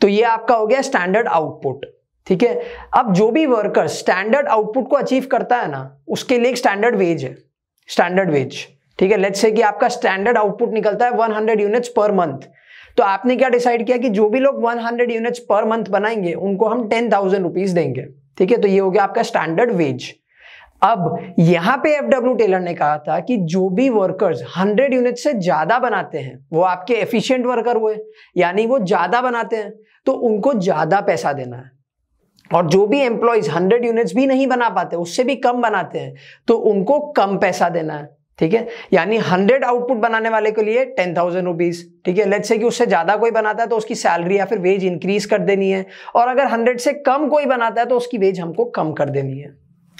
तो ये आपका हो गया स्टैंडर्ड आउटपुट ठीक है अब जो भी वर्कर स्टैंडर्ड आउटपुट को अचीव करता है ना उसके लिए एक स्टैंडर्ड वेज है स्टैंडर्ड वेज ठीक है लेट्स से कि आपका स्टैंडर्ड आउटपुट निकलता है 100 यूनिट्स पर मंथ तो आपने क्या डिसाइड किया कि जो भी लोग 100 यूनिट्स पर मंथ बनाएंगे उनको हम टेन थाउजेंड रुपीज देंगे ठीक है तो ये हो गया आपका स्टैंडर्ड वेज अब यहां पे एफ डब्ल्यू टेलर ने कहा था कि जो भी वर्कर्स 100 यूनिट से ज़्यादा बनाते हैं वो आपके एफिशिएंट वर्कर हुए यानी वो ज़्यादा बनाते हैं तो उनको ज़्यादा पैसा देना है और जो भी एम्प्लॉयज 100 यूनिट्स भी नहीं बना पाते उससे भी कम बनाते हैं तो उनको कम पैसा देना है ठीक है यानी हंड्रेड आउटपुट बनाने वाले के लिए टेन थाउजेंड रुपीज ठीक है लेट्स से कि उससे ज्यादा कोई बनाता है तो उसकी सैलरी या फिर वेज इंक्रीज कर देनी है और अगर हंड्रेड से कम कोई बनाता है तो उसकी वेज हमको कम कर देनी है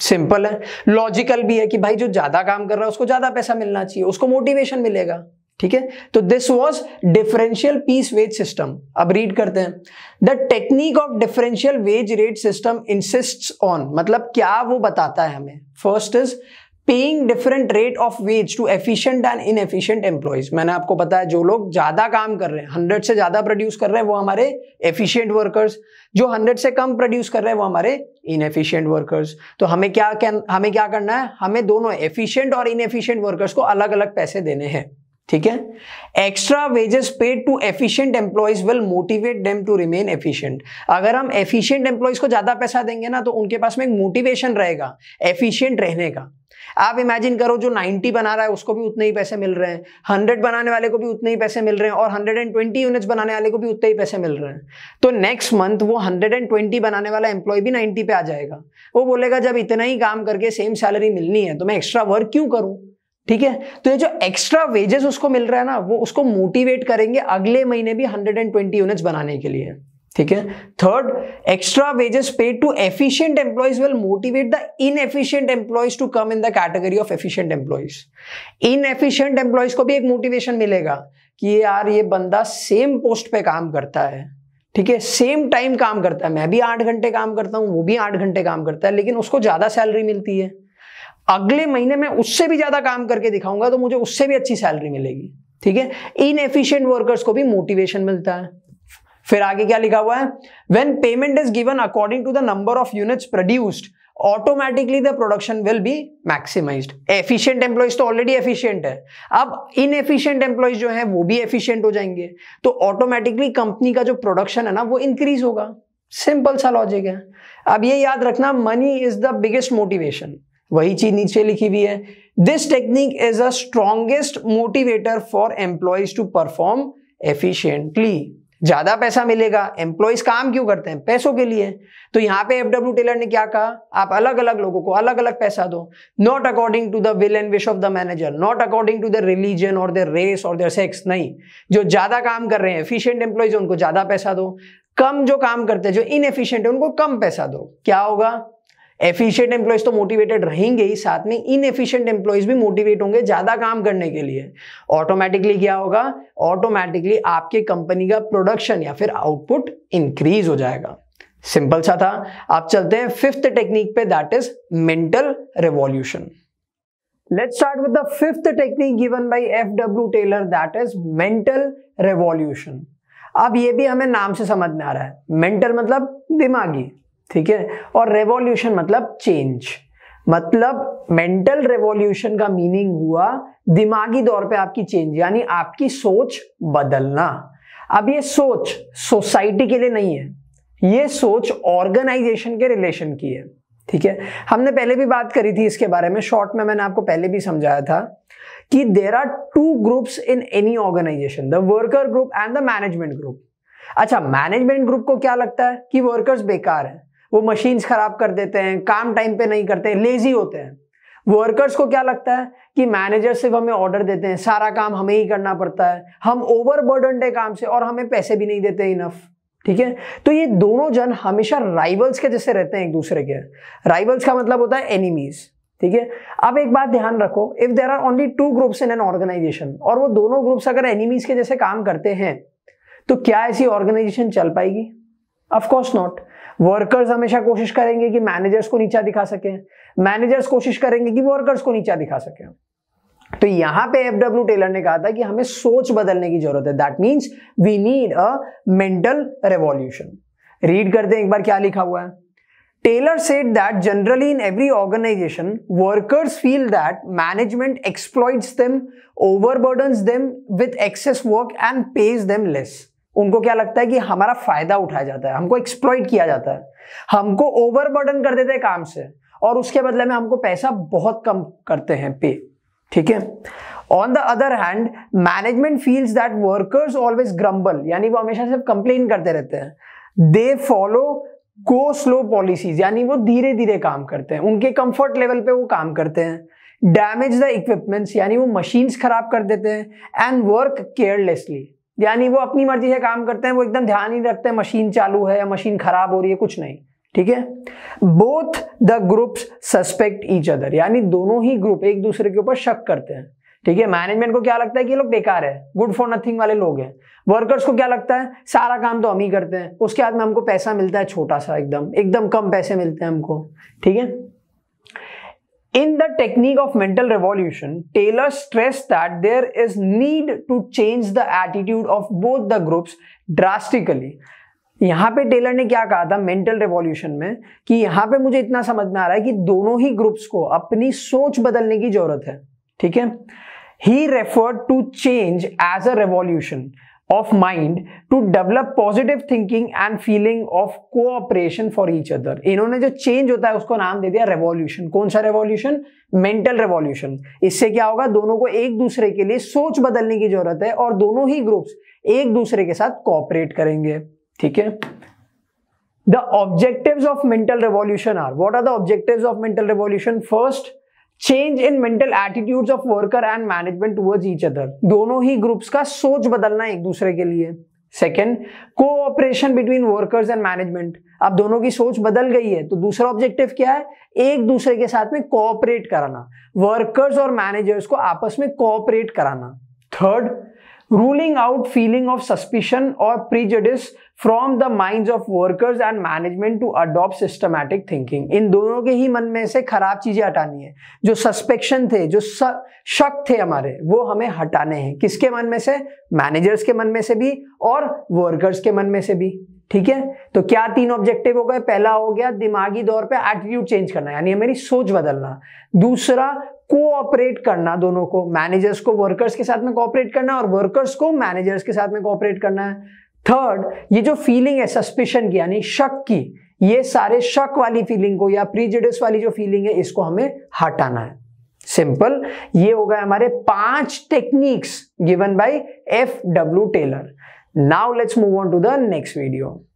सिंपल है लॉजिकल भी है कि भाई जो ज्यादा काम कर रहा है उसको ज्यादा पैसा मिलना चाहिए उसको मोटिवेशन मिलेगा ठीक है तो this was differential piece wage system अब रीड करते हैं the technique of differential wage rate system insist on मतलब क्या वो बताता है हमें first is paying different rate of wage to efficient and inefficient employees मैंने आपको बताया जो लोग ज़्यादा काम कर रहे हैं हंड्रेड से ज़्यादा प्रोड्यूस कर रहे हैं वो हमारे एफिशिएंट वर्कर्स जो हंड्रेड से कम प्रोड्यूस कर रहे हैं वो हमारे इनएफिशिएंट वर्कर्स तो हमें क्या हमें क्या करना है हमें दोनों एफिशियंट और एफिशियंट वर्कर्स को अलग अलग पैसे देने हैं ठीक है extra wages paid to efficient employees will motivate them to remain efficient अगर हम एफिशिएंट एम्प्लॉयज को ज़्यादा पैसा देंगे ना तो उनके पास में एक मोटिवेशन रहेगा एफिशिएंट रहने का आप इमेजिन करो जो 90 बना रहा है उसको भी उतने ही पैसे मिल रहे हैं 100 बनाने वाले को भी उतने ही पैसे मिल रहे हैं और 120 यूनिट्स बनाने वाले को भी उतने ही पैसे मिल रहे हैं तो नेक्स्ट मंथ वो 120 बनाने वाला एम्प्लॉय भी 90 पे आ जाएगा वो बोलेगा जब इतना ही काम करके सेम सैलरी मिलनी है तो मैं एक्स्ट्रा वर्क क्यों करूँ ठीक है तो ये जो एक्स्ट्रा वेजेस उसको मिल रहा है ना वो उसको मोटिवेट करेंगे अगले महीने भी 120 यूनिट्स बनाने के लिए ठीक है third extra wages paid to efficient employees will motivate the inefficient employees to come in the category of efficient employees inefficient employees को भी एक मोटिवेशन मिलेगा कि यार ये बंदा सेम पोस्ट पे काम करता है ठीक है सेम टाइम काम करता है मैं भी आठ घंटे काम करता हूँ वो भी आठ घंटे काम करता है लेकिन उसको ज़्यादा सैलरी मिलती है अगले महीने में उससे भी ज़्यादा काम करके दिखाऊंगा तो मुझे उससे भी अच्छी सैलरी मिलेगी ठीक है एफिशियंट वर्कर्स को भी मोटिवेशन मिलता है फिर आगे क्या लिखा हुआ है when payment is given according to the number of units produced automatically the production will be maximise efficient employees तो ऑलरेडी एफिशियंट है अब एफिशियंट एम्प्लॉयज जो है वो भी एफिशियंट हो जाएंगे तो ऑटोमेटिकली कंपनी का जो प्रोडक्शन है ना वो इंक्रीज होगा सिंपल सा लॉजिक है अब ये याद रखना money is the biggest motivation वही चीज नीचे लिखी हुई है this technique is a strongest motivator for employees to perform efficiently ज्यादा पैसा मिलेगा एम्प्लॉयज काम क्यों करते हैं पैसों के लिए तो यहाँ पे एफ डब्ल्यू टेलर ने क्या कहा आप अलग अलग लोगों को अलग अलग पैसा दो not according to the will and wish of the manager not according to the religion और द रेस और द सेक्स नहीं जो ज्यादा काम कर रहे हैं एफिशियंट एम्प्लॉयज उनको ज्यादा पैसा दो कम जो काम करते हैं जो इनएफिशियंट है उनको कम पैसा दो क्या होगा एफिशिएंट एम्प्लॉयज तो मोटिवेटेड रहेंगे ही साथ में इनएफिशिएंट एम्प्लॉयज भी मोटिवेट होंगे ज़्यादा काम करने के लिए ऑटोमेटिकली क्या होगा ऑटोमेटिकली आपके कंपनी का प्रोडक्शन या फिर आउटपुट इंक्रीज हो जाएगा सिंपल सा था आप चलते हैं फिफ्थ टेक्निक पे that is mental let's start with the fifth technique given by F W Taylor that is mental revolution अब ये भी हमें नाम से समझ में आ रहा है मेंटल मतलब दिमागी ठीक है और रेवोल्यूशन मतलब चेंज मतलब मेंटल रेवोल्यूशन का मीनिंग हुआ दिमागी तौर पे आपकी चेंज यानी आपकी सोच बदलना अब ये सोच सोसाइटी के लिए नहीं है ये सोच ऑर्गेनाइजेशन के रिलेशन की है ठीक है हमने पहले भी बात करी थी इसके बारे में शॉर्ट में मैंने आपको पहले भी समझाया था कि there are two groups in any organisation the worker group and the management group अच्छा मैनेजमेंट ग्रुप को क्या लगता है कि वर्कर्स बेकार है वो मशीन्स खराब कर देते हैं काम टाइम पे नहीं करते लेजी होते हैं वर्कर्स को क्या लगता है कि मैनेजर सिर्फ हमें ऑर्डर देते हैं सारा काम हमें ही करना पड़ता है हम बर्डन है काम से और हमें पैसे भी नहीं देते इनफ ठीक है तो ये दोनों जन हमेशा राइवल्स के जैसे रहते हैं एक दूसरे के राइवल्स का मतलब होता है एनिमीज ठीक है अब एक बात ध्यान रखो if there are only two groups in an organisation और वो दोनों ग्रुप्स अगर एनिमीज के जैसे काम करते हैं तो क्या ऐसी ऑर्गेनाइजेशन चल पाएगी ऑफकोर्स नॉट वर्कर्स हमेशा कोशिश करेंगे कि मैनेजर्स को नीचा दिखा सकें मैनेजर्स कोशिश करेंगे कि वर्कर्स को नीचा दिखा सकें तो यहां पे एफ डब्ल्यू टेलर ने कहा था कि हमें सोच बदलने की जरूरत है that means we need a mental revolution read कर दें एक बार क्या लिखा हुआ है Taylor said that generally in every organisation workers feel that management exploits them overburdens them with excess work and pays them less उनको क्या लगता है कि हमारा फायदा उठाया जाता है हमको एक्सप्लॉइट किया जाता है हमको ओवरबर्डन कर देते हैं काम से और उसके बदले में हमको पैसा बहुत कम करते हैं पे ठीक है on the other hand management feels that workers always grumble यानी वो हमेशा सिर्फ कंप्लेन करते रहते हैं they follow go slow policies यानी वो धीरे धीरे काम करते हैं उनके कंफर्ट लेवल पे वो काम करते हैं डैमेज द इक्विपमेंट्स यानी वो मशीन्स खराब कर देते हैं एंड वर्क केयरलेसली यानी वो अपनी मर्जी से काम करते हैं वो एकदम ध्यान ही रखते हैं मशीन चालू है या मशीन खराब हो रही है कुछ नहीं ठीक है both the groups suspect each other यानी दोनों ही ग्रुप एक दूसरे के ऊपर शक करते हैं ठीक है मैनेजमेंट को क्या लगता है कि ये लोग बेकार है गुड फॉर नथिंग वाले लोग हैं वर्कर्स को क्या लगता है सारा काम तो हम ही करते हैं उसके बाद में हमको पैसा मिलता है छोटा सा एकदम एकदम कम पैसे मिलते हैं हमको ठीक है In the technique of mental revolution, Taylor stressed that there is need to change the attitude of both the groups drastically. यहाँ पे टेलर ने क्या कहा था मेंटल रेवोल्यूशन में कि यहाँ पे मुझे इतना समझ में आ रहा है कि दोनों ही ग्रुप्स को अपनी सोच बदलने की जरूरत है ठीक है ही refer to change as a revolution of mind to develop positive thinking and feeling of cooperation for each other. इन्होंने जो change होता है उसको नाम दे दिया revolution. कौन सा revolution? Mental revolution. इससे क्या होगा दोनों को एक दूसरे के लिए सोच बदलने की जरूरत है और दोनों ही ग्रुप्स एक दूसरे के साथ cooperate करेंगे ठीक है The objectives of mental revolution are what are the objectives of mental revolution? First, change in mental attitude of worker and management toward each other दोनों ही ग्रुप्स का सोच बदलना एक दूसरे के लिए second cooperation between workers and management अब दोनों की सोच बदल गई है तो दूसरा ऑब्जेक्टिव क्या है एक दूसरे के साथ में कोऑपरेट कराना वर्कर्स और मैनेजर्स को आपस में कोऑपरेट कराना third ruling out feeling of suspicion or prejudice from the mind of workers and management to adopt systematic thinking in दोनों के ही मन में से खराब चीजें हटानी है जो सस्पेक्शन थे जो शक थे हमारे वो हमें हटाने हैं किसके मन में से मैनेजर्स के मन में से भी और वर्कर्स के मन में से भी ठीक है तो क्या तीन ऑब्जेक्टिव हो गए पहला हो गया दिमागी दौर पे एटीट्यूड चेंज करना यानी मेरी सोच बदलना दूसरा कोऑपरेट करना दोनों को मैनेजर्स को वर्कर्स के साथ में कोऑपरेट करना और वर्कर्स को मैनेजर्स के साथ में कोऑपरेट करना है थर्ड ये जो फीलिंग है सस्पेशन की यानी शक की ये सारे शक वाली फीलिंग को या प्रीजिडिस वाली जो फीलिंग है इसको हमें हटाना है सिंपल ये हो गए हमारे पांच techniques given by F W Taylor now let's move on to the next video